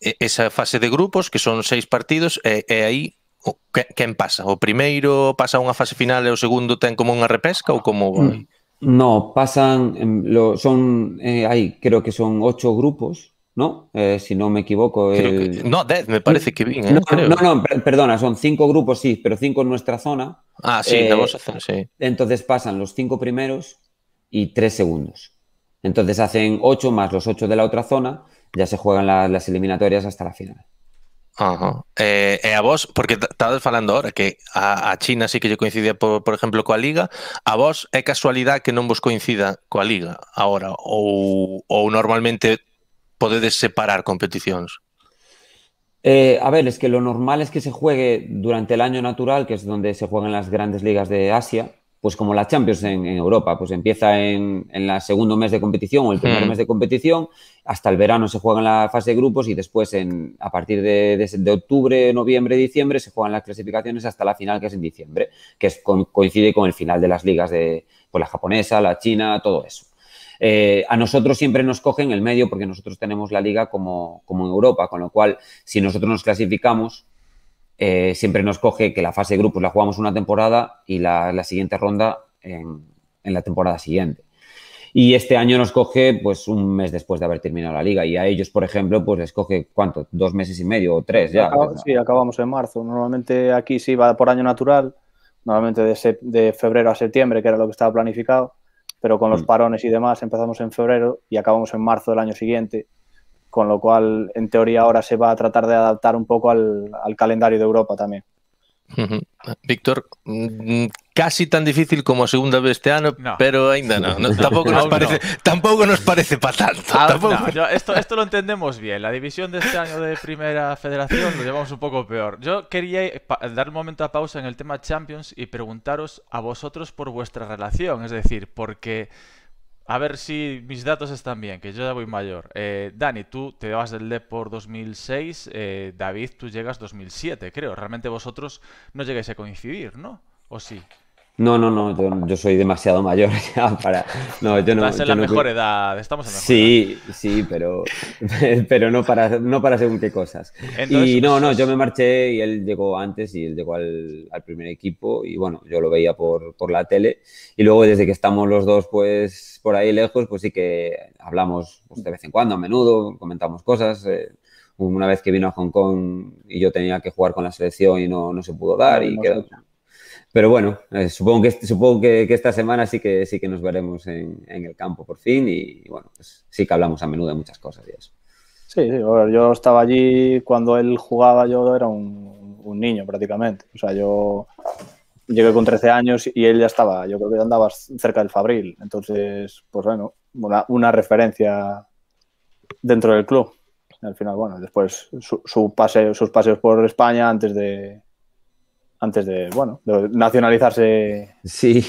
esa fase de grupos, que son seis partidos, e, e aí o, que, quen pasa? O primeiro pasa a unha fase final e o segundo ten como unha repesca ou como vai? Mm, no, pasan, lo, son, eh, aí, creo que son ocho grupos, ¿no? Eh, si no me equivoco. El... Que... no, 10 me parece que bien. ¿eh? No, Creo. no, no, perdona, son cinco grupos, sí, pero cinco en nuestra zona. Ah, sí, eh, vamos a hacer, sí. Entonces pasan los cinco primeros y tres segundos. Entonces hacen ocho más los ocho de la otra zona ya se juegan las eliminatorias hasta la final. Ajá. Eh, eh, a vos, porque estabas falando ahora que a, China sí que yo coincidía, por, ejemplo, con la Liga, a vos es casualidad que no vos coincida la Liga ahora? ¿O normalmente podedes separar competiciones? Eh, a ver, es que lo normal es que se juegue durante el año natural, que es donde se juegan las grandes ligas de Asia, pues como la Champions en, Europa, pues empieza en, el segundo mes de competición o el primer hmm. mes de competición, hasta el verano se juega en la fase de grupos y después en, a partir de, octubre, noviembre, diciembre se juegan las clasificaciones hasta la final que es en diciembre, que coincide con el final de las ligas de pues, la japonesa, la china, todo eso. Eh, a nosotros siempre nos cogen el medio porque nosotros tenemos la liga como, como en Europa, con lo cual si nosotros nos clasificamos eh, siempre nos coge que la fase de grupos la jugamos una temporada y la, siguiente ronda en, la temporada siguiente. Y este año nos coge pues un mes después de haber terminado la liga. Y a ellos, por ejemplo, pues les coge cuánto, dos meses y medio o tres ya. sí, acabamos en marzo. Normalmente aquí sí va por año natural, normalmente de, febrero a septiembre, que era lo que estaba planificado, pero con los mm. parones y demás empezamos en febrero y acabamos en marzo del año siguiente con lo cual en teoría ahora se va a tratar de adaptar un poco al, calendario de Europa también. Víctor, mm, casi tan difícil como segunda vez este año, pero ainda no. *laughs* tampoco, nos parece, para tanto. Ah, esto, esto lo entendemos bien. La división de este año de Primera Federación lo llevamos un poco peor. Yo quería dar un momento a pausa en el tema Champions y preguntaros a vosotros por vuestra relación. Es decir, porque a ver si mis datos están bien, que yo ya voy mayor. Eh, Dani, tú te vas del DEP por 2006, eh, David, tú llegas 2007, creo. Realmente vosotros no llegáis a coincidir, ¿no? ¿O sí? No, no, no, yo, soy demasiado mayor *laughs* ya para. No, yo no. Estás en la mejor edad, estamos en la mejor Sí, edad. sí, pero, *laughs* pero no, para, no para según qué cosas. y no, no, yo me marché y él llegó antes y él llegó al, al primer equipo y bueno, yo lo veía por, por, la tele. Y luego, desde que estamos los dos, pues por ahí lejos, pues sí que hablamos pues, de vez en cuando, a menudo, comentamos cosas. Eh, una vez que vino a Hong Kong y yo tenía que jugar con la selección y no, no se pudo dar y quedó. Pero bueno, eh, supongo, que, supongo que, esta semana sí que, sí que nos veremos en, el campo por fin y bueno, pues sí que hablamos a menudo de muchas cosas y eso. Sí, yo estaba allí cuando él jugaba, yo era un, niño prácticamente. O sea, yo llegué con 13 años y él ya estaba, yo creo que andaba cerca del Fabril. Entonces, pues bueno, una, referencia dentro del club. Al final, bueno, después su, sus paseos por España antes de, antes de, bueno, nacionalizarse. Sí.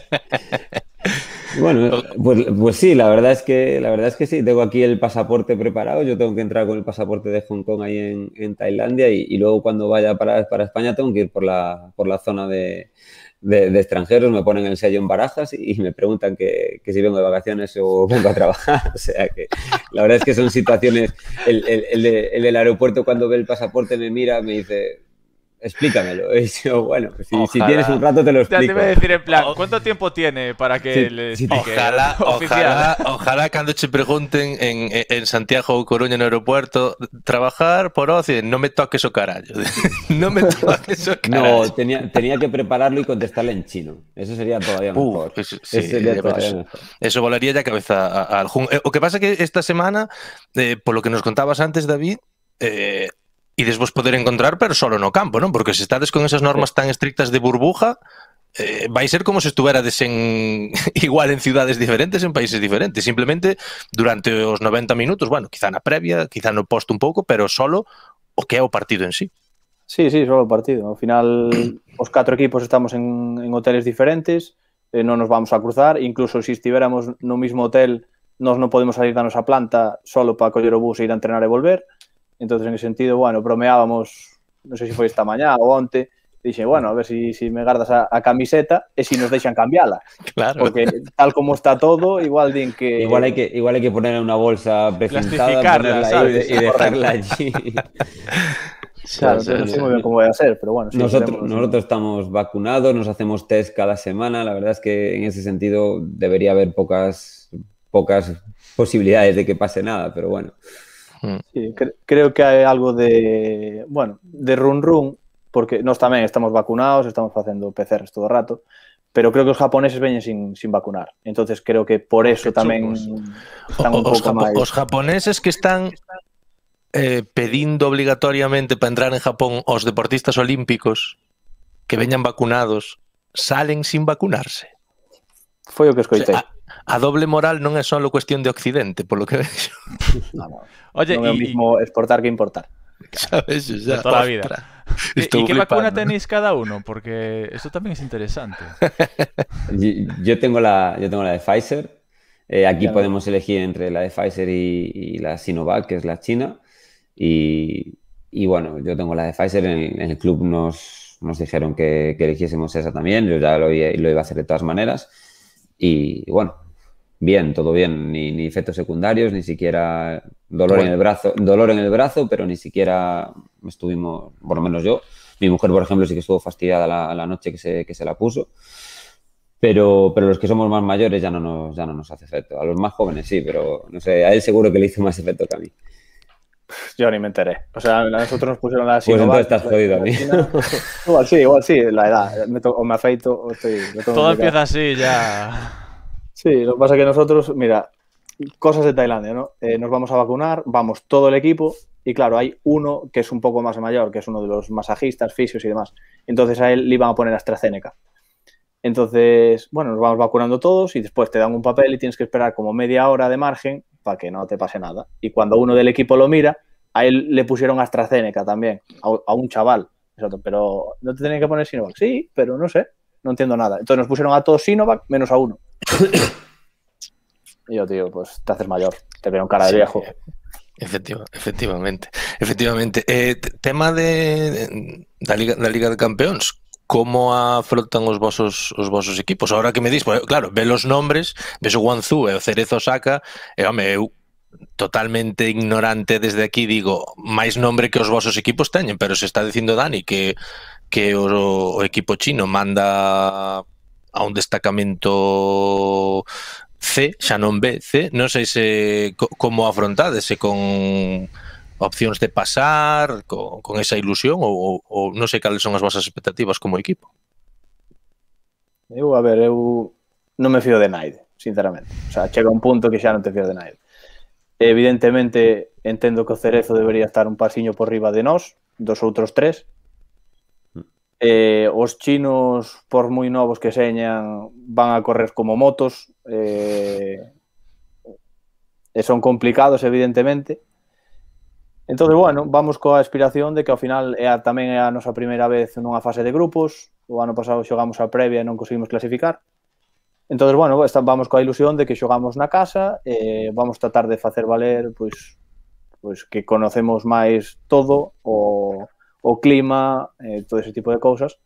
*laughs* bueno, pues, pues, sí, la verdad es que la verdad es que sí. Tengo aquí el pasaporte preparado. Yo tengo que entrar con el pasaporte de Hong Kong ahí en, en Tailandia y, luego cuando vaya para, para, España tengo que ir por la, por la zona de, de, extranjeros, me ponen el sello en barajas y, me preguntan que, que, si vengo de vacaciones o *laughs* vengo a trabajar. O sea que la verdad es que son situaciones. El, el, el, el aeropuerto cuando ve el pasaporte me mira, me dice, explícamelo. *laughs* bueno, pues si, tienes un rato te lo explico. Ya te voy a decir en plan, ¿cuánto tiempo tiene para que le explique? Ojalá, *laughs* ojalá, ojalá, cuando te pregunten en, en Santiago o Coruña en el aeropuerto, trabajar por ocio, no me toques o carajo. *laughs* no me toques o carajo. No, tenía, tenía que prepararlo y contestarle en chino. Eso sería todavía mejor. eso, volaría ya cabeza al o eh, Lo que pasa que esta semana, eh, por lo que nos contabas antes, David, eh, ides vos poder encontrar, pero solo no campo, non? Porque se estades con esas normas tan estrictas de burbuja, eh, vai ser como se estuverades en *laughs* igual en ciudades diferentes, en países diferentes. Simplemente durante os 90 minutos, bueno, quizá na previa, quizá no posto un pouco, pero solo o que é o partido en sí. Sí, sí, solo o partido. Ao final, os catro equipos estamos en, en hoteles diferentes, eh, non nos vamos a cruzar, incluso se si estivéramos no mismo hotel, nós non podemos salir da nosa planta solo para coller o bus e ir a entrenar e volver. Entonces, en ese sentido, bueno, bromeábamos, no sé si fue esta mañana o onte, dice bueno, a ver si, me guardas a, camiseta y e si nos dejan cambiarla. Claro. Porque tal como está todo, igual din que... Igual que, igual hay que poner en una bolsa precintada, y, e dejarla allí. *laughs* Claro, no sé muy bien cómo voy a ser, pero bueno. nosotros, nosotros estamos vacunados, nos hacemos test cada semana. La verdad es que en ese sentido debería haber pocas, pocas posibilidades de que pase nada, pero bueno. Mm. Sí, cre creo que hai algo de, bueno, de run run, porque nós tamén estamos vacunados, estamos facendo PCRs todo o rato, pero creo que os japoneses veñen sin, sin vacunar. Entonces creo que por eso tamén están un pouco máis... Os japoneses que están eh, pedindo obligatoriamente para entrar en Japón os deportistas olímpicos que veñan vacunados, salen sin vacunarse. Foi o que escoitei. O sea, a doble moral no es solo cuestión de Occidente, por lo que *laughs* veis No, Oye, y mismo exportar que importar. Sabes, *laughs* toda la vida. ¿Y, qué vacuna tenéis cada uno? Porque esto también es interesante. *laughs* yo, tengo la, yo tengo la de Pfizer. Eh, aquí podemos elegir entre la de Pfizer y, la Sinovac, que es la china. Y, y bueno, yo tengo la de Pfizer. En el, club nos, nos dijeron que, que, eligiésemos esa también. Yo ya lo, iba a hacer de todas maneras. Y bueno, bien, todo bien, ni, ni efectos secundarios, ni siquiera dolor en el brazo, dolor en el brazo, pero ni siquiera estuvimos, por lo menos yo, mi mujer, por ejemplo, sí que estuvo fastidiada la, noche que se, que se, la puso. Pero, pero los que somos más mayores ya no, nos, ya no nos hace efecto. A los más jóvenes sí, pero no sé, a él seguro que le hizo más efecto que a mí. Yo ni me enteré. O sea, a nosotros nos pusieron la Pues entonces estás jodido a mí. *laughs* igual sí, igual sí, la edad. Me o me afeito o estoy... *laughs* Todo empieza así ya. Sí, lo que pasa es que nosotros, mira, cosas de Tailandia, ¿no? Eh, nos vamos a vacunar, vamos todo el equipo y claro, hay uno que es un poco más mayor, que es uno de los masajistas, fisios y demás. Entonces a él le iban a poner AstraZeneca. Entonces, bueno, nos vamos vacunando todos y después te dan un papel y tienes que esperar como media hora de margen para que no te pase nada. Y cuando uno del equipo lo mira, a él le pusieron AstraZeneca también, a, un chaval. Pero no te tenían que poner Sinovac. Sí, pero no sé, no entiendo nada. Entonces nos pusieron a todos Sinovac menos a uno. y *coughs* yo, tío, pues te haces mayor, te veo un cara de sí, viejo. Efectiva, efectivamente, efectivamente. Eh, tema de, da, Liga, da Liga de Campeones. como afrontan os vosos os vosos equipos? Ahora que me dis, pues, claro, ve os nombres, ves o Guanzú e o Cerezo Saca, e home, eu totalmente ignorante desde aquí digo, máis nombre que os vosos equipos teñen, pero se está dicindo Dani que que o, o equipo chino manda a un destacamento C, xa non B, C, non sei se co, como afrontadese con opcións de pasar, con, con esa ilusión ou, ou non sei cales son as vosas expectativas como equipo. Eu, a ver, eu non me fío de naide, sinceramente. O sea, chega un punto que xa non te fío de naide. Evidentemente, entendo que o Cerezo debería estar un pasiño por riba de nós, dos outros tres, Eh, os chinos, por moi novos que señan, van a correr como motos. Eh, e son complicados, evidentemente. Entón, bueno, vamos coa aspiración de que ao final é a, tamén é a nosa primeira vez nunha fase de grupos. O ano pasado xogamos a previa e non conseguimos clasificar. Entón, bueno, esta, vamos coa ilusión de que xogamos na casa e vamos tratar de facer valer pois, pois que conocemos máis todo o, o clima, eh, todo ese tipo de cosas,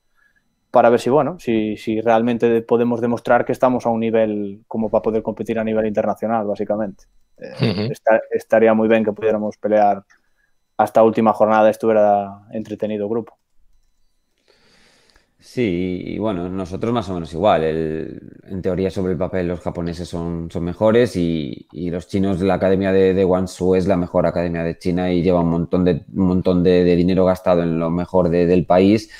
para ver si, bueno, si, si, realmente podemos demostrar que estamos a un nivel como para poder competir a nivel internacional, básicamente. Eh, estaría muy bien que pudiéramos pelear hasta última jornada, estuviera entretenido grupo. Sí, y bueno, nosotros más o menos igual. El- en teoría, sobre el papel, los japoneses son, son mejores y, y los chinos, la academia de, de Wansu es la mejor academia de China y lleva un montón de, un montón de, dinero gastado en lo mejor de- del país.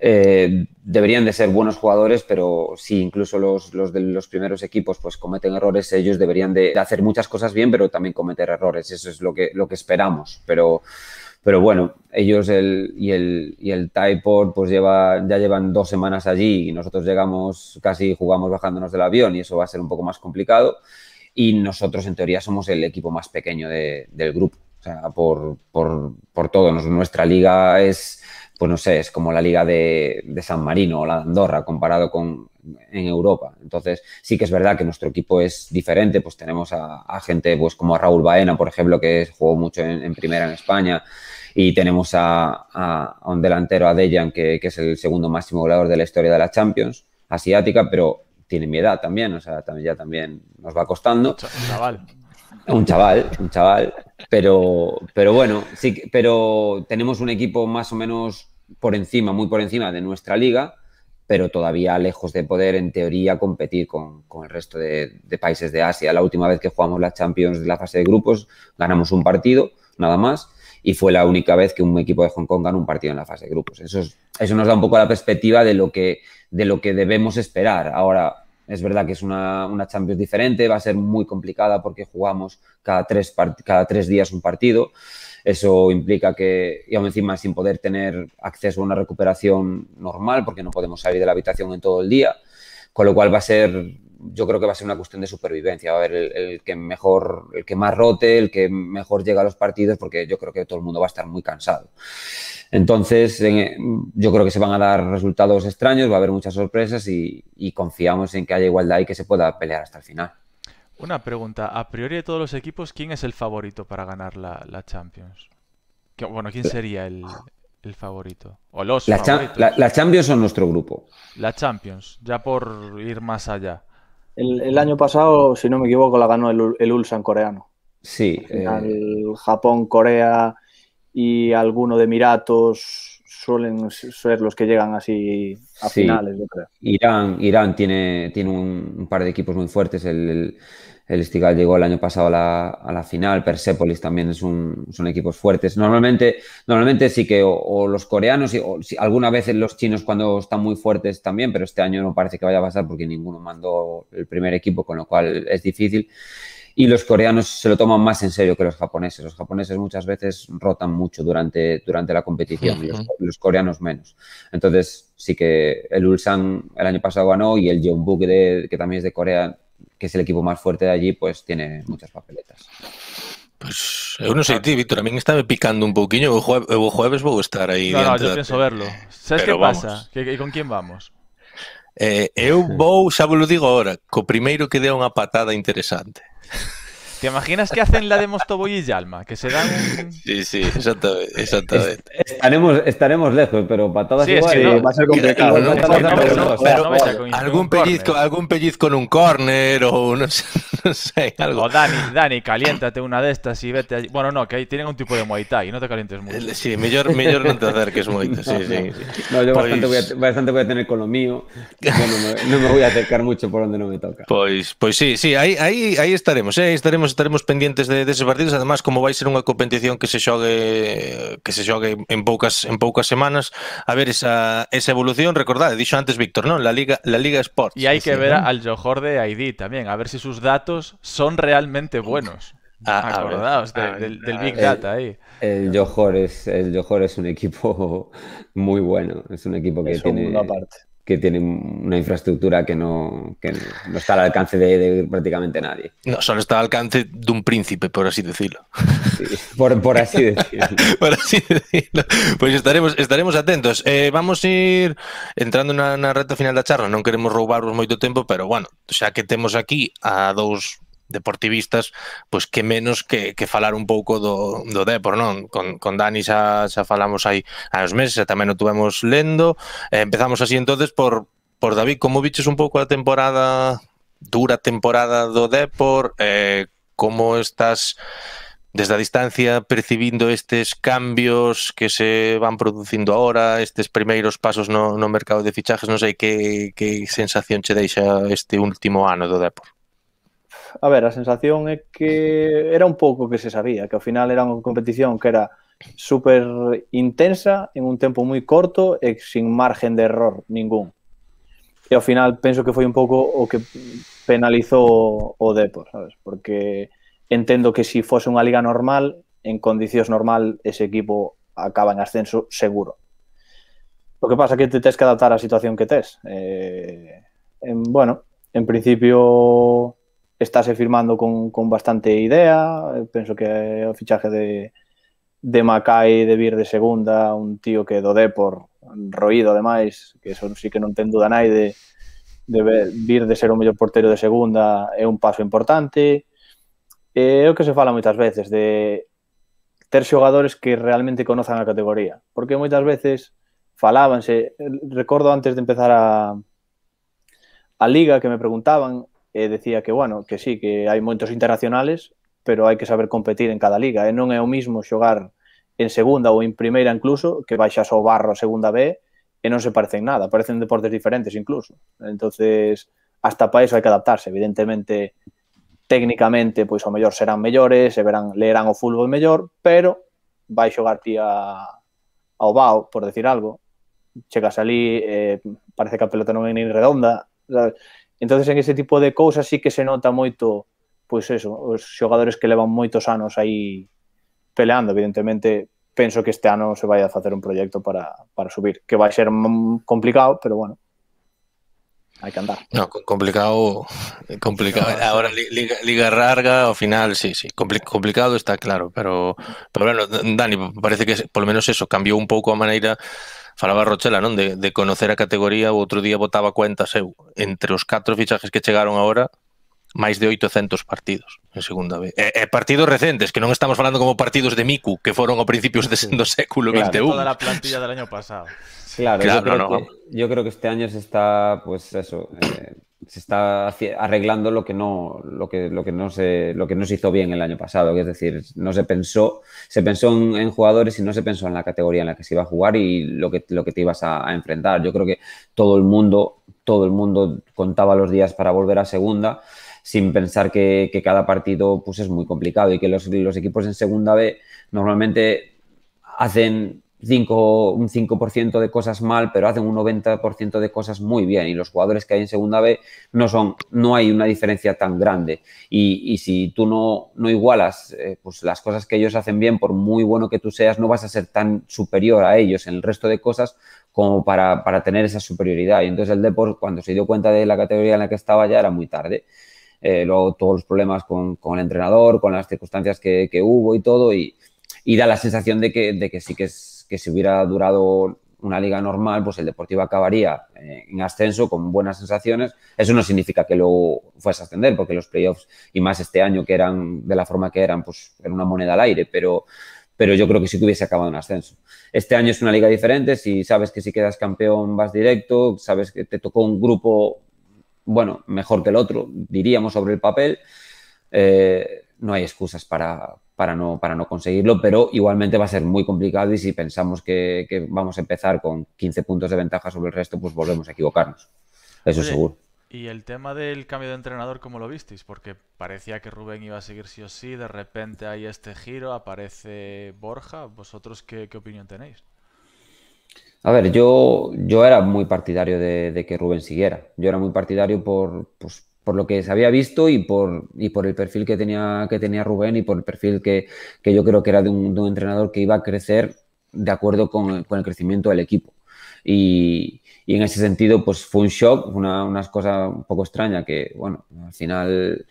Eh, deberían de ser buenos jugadores, pero si incluso los, los de los primeros equipos pues cometen errores, ellos deberían de hacer muchas cosas bien, pero también cometer errores. Eso es lo que, lo que esperamos. Pero pero bueno, ellos el, y el, y el pues lleva, ya llevan dos semanas allí y nosotros llegamos, casi jugamos bajándonos del avión y eso va a ser un poco más complicado. Y nosotros en teoría somos el equipo más pequeño del grupo. O sea, por, por, todo. nuestra liga es, pues no sé, es como la liga de, de San Marino o la Andorra, comparado con, en Europa. Entonces, sí que es verdad que nuestro equipo es diferente, pues tenemos a, gente pues como a Raúl Baena, por ejemplo, que jugó mucho en, primera en España, y tenemos a, a, un delantero, a Dejan, que, es el segundo máximo goleador de la historia de la Champions asiática, pero tiene mi edad también, o sea, también, ya también nos va costando. un Chaval. Un chaval, un chaval, pero, pero bueno, sí, pero tenemos un equipo más o menos por encima, muy por encima de nuestra liga, pero todavía lejos de poder, en teoría, competir con, con el resto de, países de Asia. La última vez que jugamos la Champions de la fase de grupos, ganamos un partido, nada más, y fue la única vez que un equipo de Hong Kong ganó un partido en la fase de grupos. Eso, eso nos da un poco la perspectiva de lo que, de lo que debemos esperar. Ahora, es verdad que es una, una, Champions diferente, va a ser muy complicada porque jugamos cada tres, cada tres días un partido. Eso implica que, y aún encima sin poder tener acceso a una recuperación normal, porque no podemos salir de la habitación en todo el día, con lo cual va a ser, yo creo que va a ser una cuestión de supervivencia, va a haber el, que mejor, el que más rote, el que mejor llega a los partidos, porque yo creo que todo el mundo va a estar muy cansado. Entonces, yo creo que se van a dar resultados extraños, va a haber muchas sorpresas y confiamos en que haya igualdad y que se pueda pelear hasta el final. Una pregunta, a priori de todos los equipos, ¿quién es el favorito para ganar la, Champions? bueno, ¿quién sería el, favorito? O los la, Champions son nuestro grupo. La Champions, ya por ir más allá. El, año pasado, si no me equivoco, la ganó el, Ulsan coreano. Sí. Eh, Japón, Corea y alguno de Emiratos suelen ser los que llegan así a finales, yo creo. Irán, Irán tiene, tiene un, par de equipos muy fuertes. el, el Estigal llegó el año pasado a la, final. Persepolis también es son equipos fuertes. Normalmente, normalmente sí que los coreanos, y alguna vez los chinos cuando están muy fuertes también, pero este año no parece que vaya a pasar porque ninguno mandó el primer equipo, con lo cual es difícil. Y los coreanos se lo toman más en serio que los japoneses. Los japoneses muchas veces rotan mucho durante, durante la competición los, coreanos menos. Entonces, sí que el Ulsan el año pasado ganó y el Jeonbuk, que también es de Corea, que es el equipo más fuerte de allí, pues tiene muchas papeletas. Pues eu non sei ti, Víctor, a min estame picando un pouquiño, o, jue o jueves vou estar aí no, no, eu penso verlo. Sabes que pasa? Que, que, con quién vamos? Eh, eu vou, xa vos lo digo agora, co primeiro que dea unha patada interesante. ¿Te imaginas que hacen la de Mostoboy y Yalma? Que se dan... Sí, sí, exactamente. exactamente. estaremos, estaremos lejos, pero para todas igual es va a ser complicado. No, no, pero, algún, pellizco, algún pellizco en un córner o *laughs* no sé, algo. O Dani, Dani, caliéntate una de estas y vete allí. Bueno, no, que ahí tienen un tipo de Muay Thai, no te calientes mucho. Sí, mejor, mejor no te acerques mucho, sí, sí. No, yo pues bastante, voy a, tener con lo mío, no me, voy a acercar mucho por donde no me toca. Pues, pues sí, sí, ahí, ahí, ahí estaremos, ¿eh? ahí estaremos estaremos pendientes de, ese partidos, además como va a ser una competición que se xogue que se xogue en pocas en poucas semanas, a ver esa esa evolución, he dicho antes Víctor, non? La Liga la Liga Sport. E hai que ver al Johor de ID también, a ver si sus datos son realmente buenos. Ah, Acordaos ah, del, Big Data ahí. El, Johor es, el es un equipo *laughs* muy bueno. Es un equipo que tiene. Parte que tiene una infraestructura que no, no está al alcance de, prácticamente nadie. No, solo está al alcance de un príncipe, por así decirlo. por, así *laughs* decirlo. por así decirlo. Pues estaremos, estaremos atentos. Eh, vamos a ir entrando en una reta final de charla, no queremos robaros mucho tiempo pero bueno, ya que tenemos aquí a dos... deportivistas, pois que menos que, que falar un pouco do, do Depor, non? Con, con Dani xa, xa falamos aí a uns meses, xa tamén o tuvemos lendo. Eh, empezamos así entonces por, por David, como viches un pouco a temporada, dura temporada do Depor, eh, como estás desde a distancia percibindo estes cambios que se van producindo agora, estes primeiros pasos no, no mercado de fichajes, non sei que, que sensación che deixa este último ano do Depor a ver, a sensación é que era un pouco que se sabía, que ao final era unha competición que era super intensa en un tempo moi corto e sin margen de error ningún. E ao final penso que foi un pouco o que penalizou o Depor, sabes? Porque entendo que se si fose unha liga normal, en condicións normal ese equipo acaba en ascenso seguro. O que pasa é que te tens que adaptar á situación que tes. Eh, en, bueno, en principio estáse firmando con, con bastante idea, penso que o fichaje de, de Macai de vir de segunda, un tío que do Depor roído ademais, que eso sí que non ten duda nai de, de vir de ser o mellor portero de segunda é un paso importante. É o que se fala moitas veces de ter xogadores que realmente conozan a categoría, porque moitas veces falábanse, recordo antes de empezar a a liga que me preguntaban eh, decía que, bueno, que sí, que hai moitos internacionales, pero hai que saber competir en cada liga, e non é o mismo xogar en segunda ou en primeira incluso, que baixas ao barro a segunda B, e non se parecen nada, parecen deportes diferentes incluso. Entonces, hasta para iso hai que adaptarse, evidentemente, técnicamente, pois o mellor serán mellores, e verán, leerán o fútbol mellor, pero vai xogar ti a, ao Bao, por decir algo, chegas ali, eh, parece que a pelota non é nin redonda, sabes? entonces en ese tipo de cousas sí que se nota moito pois eso, os xogadores que levan moitos anos aí peleando, evidentemente penso que este ano se vai a facer un proxecto para, para subir, que vai ser complicado, pero bueno, hai que andar. No, complicado, complicado. Ahora, liga, liga larga, ao final, sí, sí, complicado está claro, pero, pero bueno, Dani, parece que polo menos eso, cambiou un pouco a maneira falaba Rochela, non? De, de conocer a categoría, o outro día botaba cuentas eu, eh, entre os catro fichajes que chegaron agora, máis de 800 partidos en segunda B. E, eh, e eh, partidos recentes, que non estamos falando como partidos de Miku, que foron a principios de, do *laughs* século XXI. claro, Toda a plantilla del año pasado. Claro, yo, creo Que, este año se está, pues eso, eh, se está arreglando lo que no, lo que, lo que no se, lo que no se hizo bien el año pasado. Es decir, no se pensó, se pensó en, jugadores y no se pensó en la categoría en la que se iba a jugar y lo que, lo que te ibas a, enfrentar. Yo creo que todo el mundo, todo el mundo contaba los días para volver a segunda sin pensar que, cada partido pues, es muy complicado y que los equipos en segunda B normalmente hacen 5, un 5% de cosas mal, pero hacen un 90% de cosas muy bien. Y los jugadores que hay en segunda B no son, no hay una diferencia tan grande. Y, si tú no, no igualas eh, pues las cosas que ellos hacen bien, por muy bueno que tú seas, no vas a ser tan superior a ellos en el resto de cosas como para, tener esa superioridad. Y entonces el deporte cuando se dio cuenta de la categoría en la que estaba, ya era muy tarde. Eh, luego todos los problemas con, el entrenador, con las circunstancias que, hubo y todo, y, da la sensación de que, de que sí que es que si hubiera durado una liga normal, pues el Deportivo acabaría eh, en ascenso con buenas sensaciones. Eso no significa que luego fuese a ascender, porque los playoffs, y más este año que eran de la forma que eran, pues era una moneda al aire, pero, pero yo creo que sí que hubiese acabado en ascenso. Este año es una liga diferente, si sabes que si quedas campeón vas directo, sabes que te tocó un grupo, bueno, mejor que el otro, diríamos sobre el papel. Eh, no hay excusas para, para no, para no conseguirlo, pero igualmente va a ser muy complicado y si pensamos que, vamos a empezar con 15 puntos de ventaja sobre el resto, pues volvemos a equivocarnos. Eso seguro. Y el tema del cambio de entrenador, ¿cómo lo visteis? Porque parecía que Rubén iba a seguir sí o sí, de repente hay este giro, aparece Borja. ¿Vosotros qué, opinión tenéis? A ver, yo, yo era muy partidario de, que Rubén siguiera. Yo era muy partidario por, pues, por lo que se había visto y por, y por el perfil que tenía, que tenía Rubén y por el perfil que, que yo creo que era de un, entrenador que iba a crecer de acuerdo con, con el crecimiento del equipo. Y, y, en ese sentido, pues fue un shock, una, unas cosas un poco extraña que, bueno, al final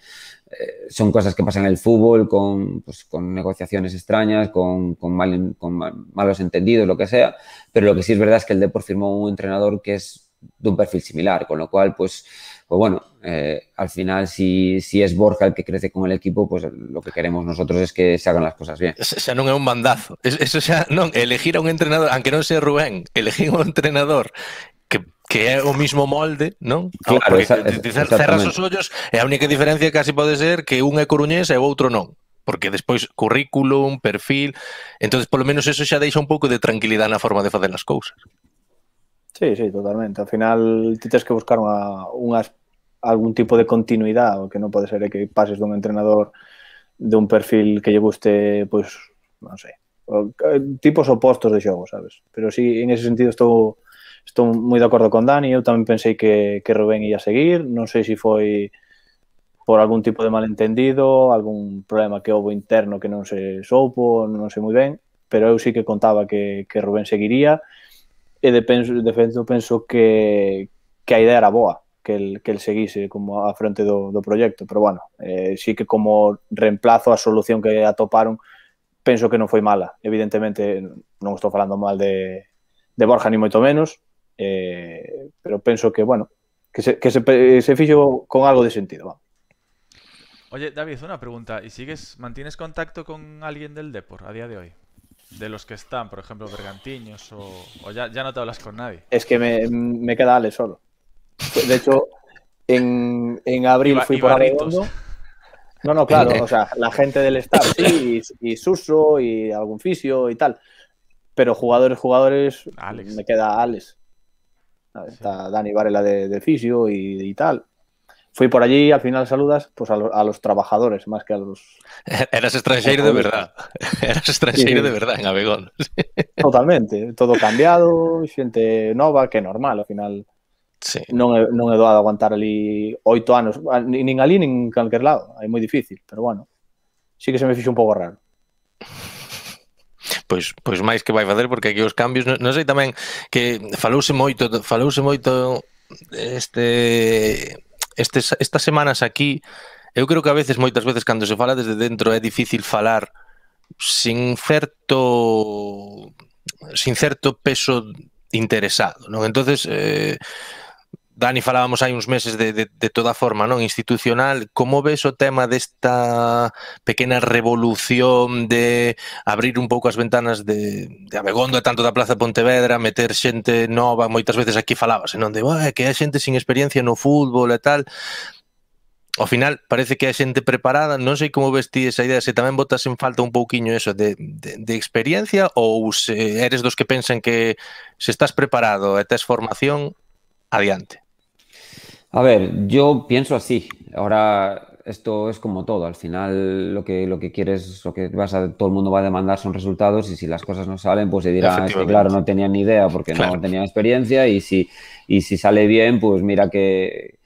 eh, son cosas que pasan en el fútbol, con, pues, con negociaciones extrañas, con, con, mal, con malos entendidos, lo que sea, pero lo que sí es verdad es que el Depor firmó un entrenador que es de un perfil similar, con lo cual, pues pues bueno, eh, al final si, si, es Borja el que crece con el equipo, pues lo que queremos nosotros es que se hagan las cosas bien. Eso xa non é un bandazo. Eso xa non, elegir a un entrenador, aunque non sea Rubén, elegir a un entrenador que que é o mismo molde, non? Claro, Porque esa, esa, cerras os ollos la a única diferencia casi pode ser que un é coruñés e o outro non porque despois currículum, perfil, entonces por lo menos eso xa deixa un pouco de tranquilidade na forma de facer as cousas. Sí, sí, totalmente. Al final tienes que buscar unha, unhas algún tipo de continuidade, o que non pode ser é que pases dun entrenador de un perfil que lle guste, pois, non sei, eh, tipos opostos de xogo, sabes? Pero sí, en ese sentido estou estou moi de acordo con Dani, eu tamén pensei que, que Rubén ia seguir, non sei se si foi por algún tipo de malentendido, algún problema que houve interno que non se soupo, non sei moi ben, pero eu sí que contaba que, que Rubén seguiría, e de, penso, de feito penso que, que a idea era boa, que él que como a frente do, do pero bueno, eh, sí que como reemplazo a solución que atoparon, pienso que no fue mala, evidentemente no estoy falando mal de, de Borja ni mucho menos, eh, pero pienso que, bueno, que se, que se, con algo de sentido, Oye, David, una pregunta. ¿Y sigues, mantienes contacto con alguien del Depor a día de hoy? De los que están, por ejemplo, Bergantiños, o, o ya, ya, no te hablas con nadie. Es que me, me queda Ale solo. De hecho, en, abril fui por Arredondo. No, no, claro, *laughs* o sea, la gente del staff sí, y, Suso y algún fisio y tal. Pero jugadores, jugadores, me queda Alex. Está Dani Varela de, fisio y, tal. Fui por allí al final saludas pues a, los trabajadores más que a los... *laughs* Eras extranjero de verdad. *laughs* Eras extranjero de verdad en Avegón. Totalmente. Todo cambiado, gente nova, que normal. Al final sí. non, é, non é doado aguantar ali oito anos, nin ali, nin en calquer lado, é moi difícil, pero bueno, sí que se me fixo un pouco raro pois, pois máis que vai fazer, porque aquí os cambios, non, non sei tamén que falouse moito, falouse moito este, este, estas semanas aquí eu creo que a veces, moitas veces, cando se fala desde dentro é difícil falar sin certo sin certo peso interesado, non? Entonces, eh, Dani, falábamos hai uns meses de, de, de toda forma non institucional, como ves o tema desta pequena revolución de abrir un pouco as ventanas de, de Abegondo e tanto da Plaza Pontevedra, meter xente nova, moitas veces aquí falabas, non de que hai xente sin experiencia no fútbol e tal, ao final parece que hai xente preparada, non sei como ves ti esa idea, se tamén botas en falta un pouquiño eso de, de, de experiencia ou se eres dos que pensan que se estás preparado e tes formación, adiante. A ver, yo pienso así. Ahora, esto es como todo. Al final, lo que, lo que quieres, lo que vas a, todo el mundo va a demandar son resultados y si las cosas no salen, pues se dirá, que, claro, no tenía ni idea porque no tenía experiencia y si, y si sale bien, pues mira que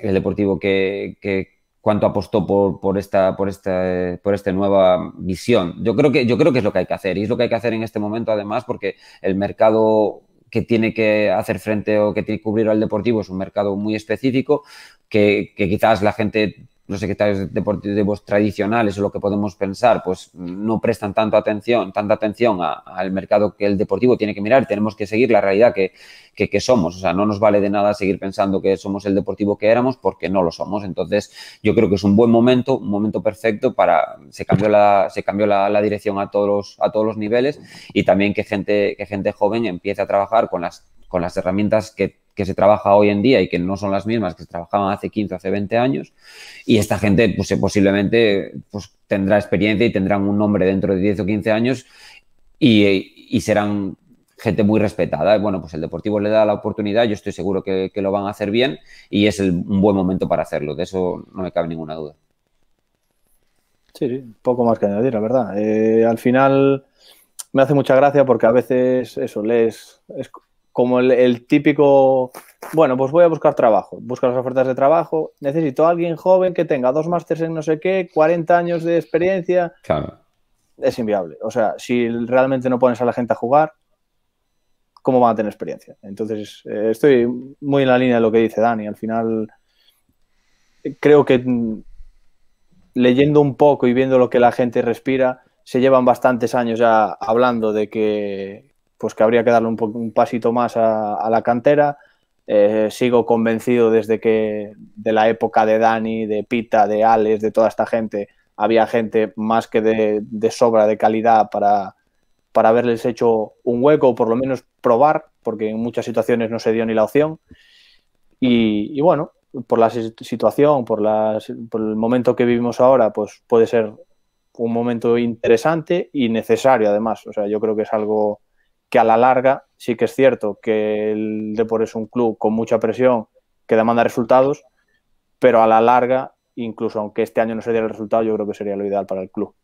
el deportivo que, que cuánto apostó por, por, esta por esta por esta nueva visión. Yo creo que yo creo que es lo que hay que hacer y es lo que hay que hacer en este momento además porque el mercado que tiene que hacer frente o que tiene que cubrir al deportivo es un mercado muy específico, que, que quizás la gente los secretarios deportivos tradicionales o lo que podemos pensar, pues no prestan tanto atención, tanta atención al mercado que el deportivo tiene que mirar. Tenemos que seguir la realidad que, que, que, somos. O sea, no nos vale de nada seguir pensando que somos el deportivo que éramos porque no lo somos. Entonces, yo creo que es un buen momento, un momento perfecto para. Se cambió la, se cambió la, dirección a todos, los, a todos los niveles y también que gente, que gente joven empiece a trabajar con las, con las herramientas que que se trabaja hoy en día y que no son las mismas que se trabajaban hace 15, hace 20 años. Y esta gente, pues posiblemente, pues tendrá experiencia y tendrán un nombre dentro de 10 o 15 años y, serán gente muy respetada. Bueno, pues el Deportivo le da la oportunidad, yo estoy seguro que, lo van a hacer bien y es un buen momento para hacerlo, de eso no me cabe ninguna duda. Sí, poco más que añadir, la verdad. Eh, al final me hace mucha gracia porque a veces eso les es, como el, típico, bueno, pues voy a buscar trabajo, busco las ofertas de trabajo, necesito a alguien joven que tenga dos másteres en no sé qué, 40 años de experiencia. Claro. Es inviable. O sea, si realmente no pones a la gente a jugar, ¿cómo van a tener experiencia? Entonces, eh, estoy muy en la línea de lo que dice Dani. Al final, creo que mm, leyendo un poco y viendo lo que la gente respira, se llevan bastantes años ya hablando de que pues que habría que darle un, pasito más a, la cantera. Eh, sigo convencido desde que de la época de Dani, de Pita, de Alex, de toda esta gente, había gente más que de, sobra, de calidad para, para haberles hecho un hueco o por lo menos probar, porque en muchas situaciones no se dio ni la opción. Y, bueno, por la situación, por, por, el momento que vivimos ahora, pues puede ser un momento interesante y necesario además. O sea, yo creo que es algo que a la larga sí que es cierto que el Depor es un club con mucha presión que demanda resultados, pero a la larga, incluso aunque este año no se diera el resultado, yo creo que sería lo ideal para el club.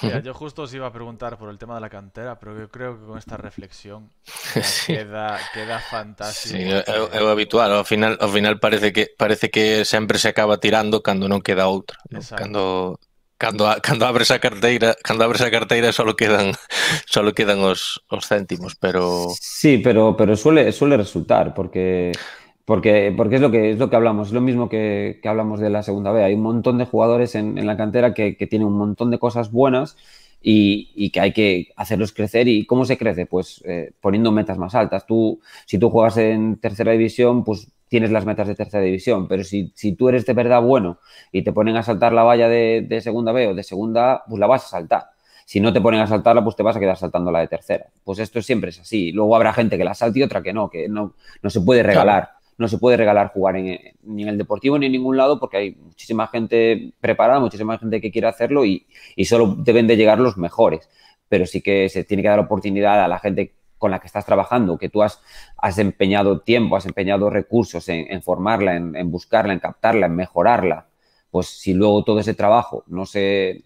yo justo os iba a preguntar por el tema de la cantera, pero yo creo que con esta reflexión *laughs* queda, fantástico. Sí, es, habitual. Al final, al final parece que parece que siempre se acaba tirando cuando no queda otra. Cuando Cando, a, cando abres a carteira, cando abres a carteira só quedan só *laughs* quedan os, os céntimos, pero Sí, pero pero suele suele resultar porque porque, porque es, lo que, es lo que hablamos, es lo mismo que, que hablamos de la segunda B. Hay un montón de jugadores en, en la cantera que, que, tienen un montón de cosas buenas y, que hay que hacerlos crecer. ¿Y cómo se crece? Pues eh, poniendo metas más altas. Tú, si tú juegas en tercera división, pues tienes las metas de tercera división, pero si, tú eres de verdad bueno y te ponen a saltar la valla de, segunda B o de segunda A, pues la vas a saltar. Si no te ponen a saltarla, pues te vas a quedar saltando la de tercera. Pues esto siempre es así. Luego habrá gente que la salte y otra que no, que no, no se puede regalar no se puede regalar jugar en, ni en el deportivo ni en ningún lado porque hay muchísima gente preparada, muchísima gente que quiere hacerlo y, solo deben de llegar los mejores. Pero sí que se tiene que dar oportunidad a la gente con la que estás trabajando, que tú has, empeñado tiempo, has empeñado recursos en, formarla, en, buscarla, en captarla, en mejorarla, pues si luego todo ese trabajo no se,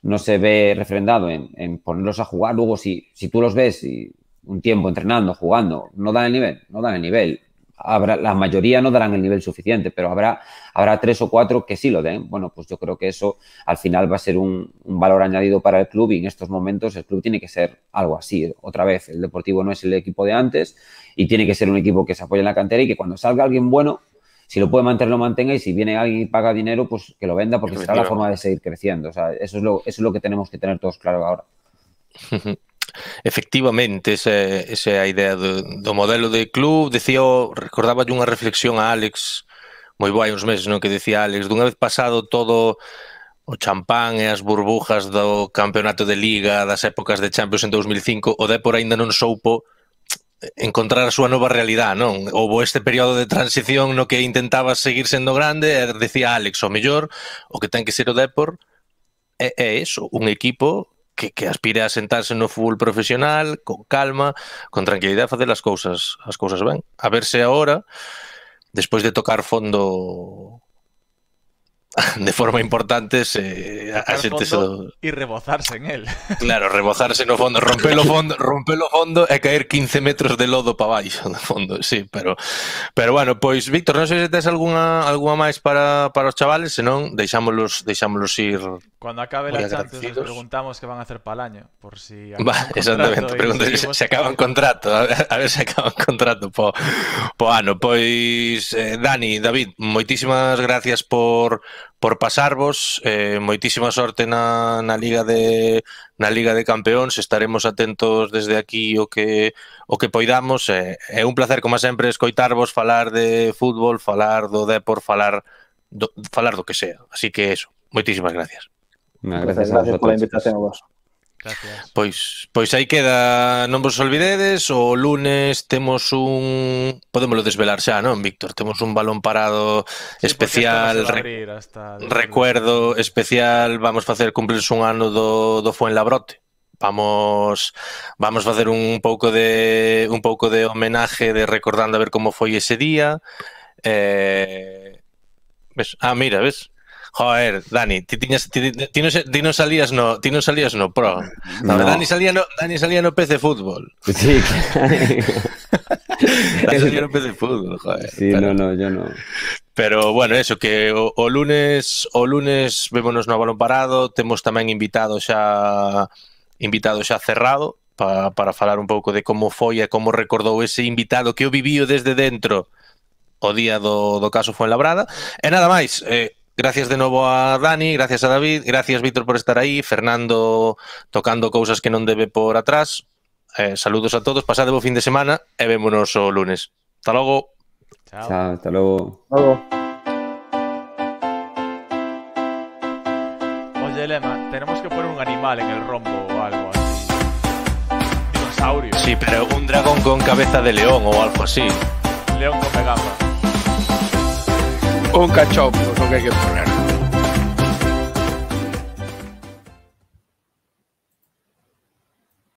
no se ve refrendado en, ponerlos a jugar, luego si, tú los ves un tiempo entrenando, jugando, no dan el nivel, no dan el nivel, la mayoría no darán el nivel suficiente, pero habrá, habrá tres o cuatro que sí lo den. Bueno, pues yo creo que eso al final va a ser un, valor añadido para el club y en estos momentos el club tiene que ser algo así. ¿eh? Otra vez, el Deportivo no es el equipo de antes y tiene que ser un equipo que se apoye en la cantera y que cuando salga alguien bueno, si lo puede mantener, lo mantenga y si viene alguien y paga dinero, pues que lo venda porque será la forma de seguir creciendo. O sea, eso es lo, eso es lo que tenemos que tener todos claro ahora. *laughs* Efectivamente, esa, esa é a idea do, do modelo de club. Decía, recordaba unha reflexión a Alex, moi boa uns meses, non que decía Alex, dunha vez pasado todo o champán e as burbujas do campeonato de Liga das épocas de Champions en 2005, o Depor aínda non soupo encontrar a súa nova realidade, non? Houbo este período de transición no que intentaba seguir sendo grande e decía Alex, o mellor, o que ten que ser o Depor é, é eso, un equipo que, que aspire a sentarse no fútbol profesional con calma, con tranquilidade a facer as cousas, as cousas ben. A verse agora despois de tocar fondo *laughs* de forma importante se a, xente se e rebozarse en el. *laughs* Claro, rebozarse no fondo, o fondo, o fondo e caer 15 metros de lodo para baixo no fondo, sí, pero pero bueno, pois Víctor, non sei se tes algunha algunha máis para, para os chavales, senón deixámolos deixámolos ir Cuando acabe Muy las chances, les preguntamos qué van a hacer para el año. Por si Va, exactamente, si se, acaba acaban contrato, a ver, a ver se acaban contrato po, po ano. Pois, eh, Dani, David, moitísimas gracias por, por pasarvos, eh, moitísima sorte na, na Liga de na Liga de Campeóns, estaremos atentos desde aquí o que o que poidamos. Eh, é un placer, como sempre, escoitarvos, falar de fútbol, falar do Depor, falar do, falar do que sea. Así que eso, moitísimas gracias pues, gracias, gracias, por pola invitación a vos. Gracias. Pois, pois aí queda, non vos olvidedes, o lunes temos un, podémoslo desvelar xa, non, Víctor? Temos un balón parado sí, especial, re... hasta... recuerdo especial, vamos facer cumplir un ano do, do Fuenlabrote. Vamos vamos facer un pouco de un pouco de homenaje de recordando a ver como foi ese día. Eh, ves? Ah, mira, ves? Joder, Dani, ti tiñas ti, ti, non, ti non salías no, ti non salías no Pro. No. no. Dani salía no Dani salía no PC Fútbol. Sí. *laughs* Dani salía no PC Fútbol, joder. Sí, pero... no, no, yo no. Pero bueno, eso que o, o lunes, o lunes vémonos no balón parado, temos tamén invitado xa invitado xa cerrado pa, para falar un pouco de como foi e como recordou ese invitado que o viviu desde dentro o día do, do caso Fuenlabrada. E nada máis, eh, Gracias de nuevo a Dani, gracias a David, gracias Víctor por estar ahí, Fernando tocando cosas que no debe por atrás. Eh, saludos a todos, pasad el fin de semana y vémonos o lunes. Hasta luego. Chao. hasta luego. Hasta Lema, tenemos que poner un animal en el rombo o algo así. Dinosaurio. Sí, pero un dragón con cabeza de león o algo así. León con pegamento un cachón, no sé hay que poner.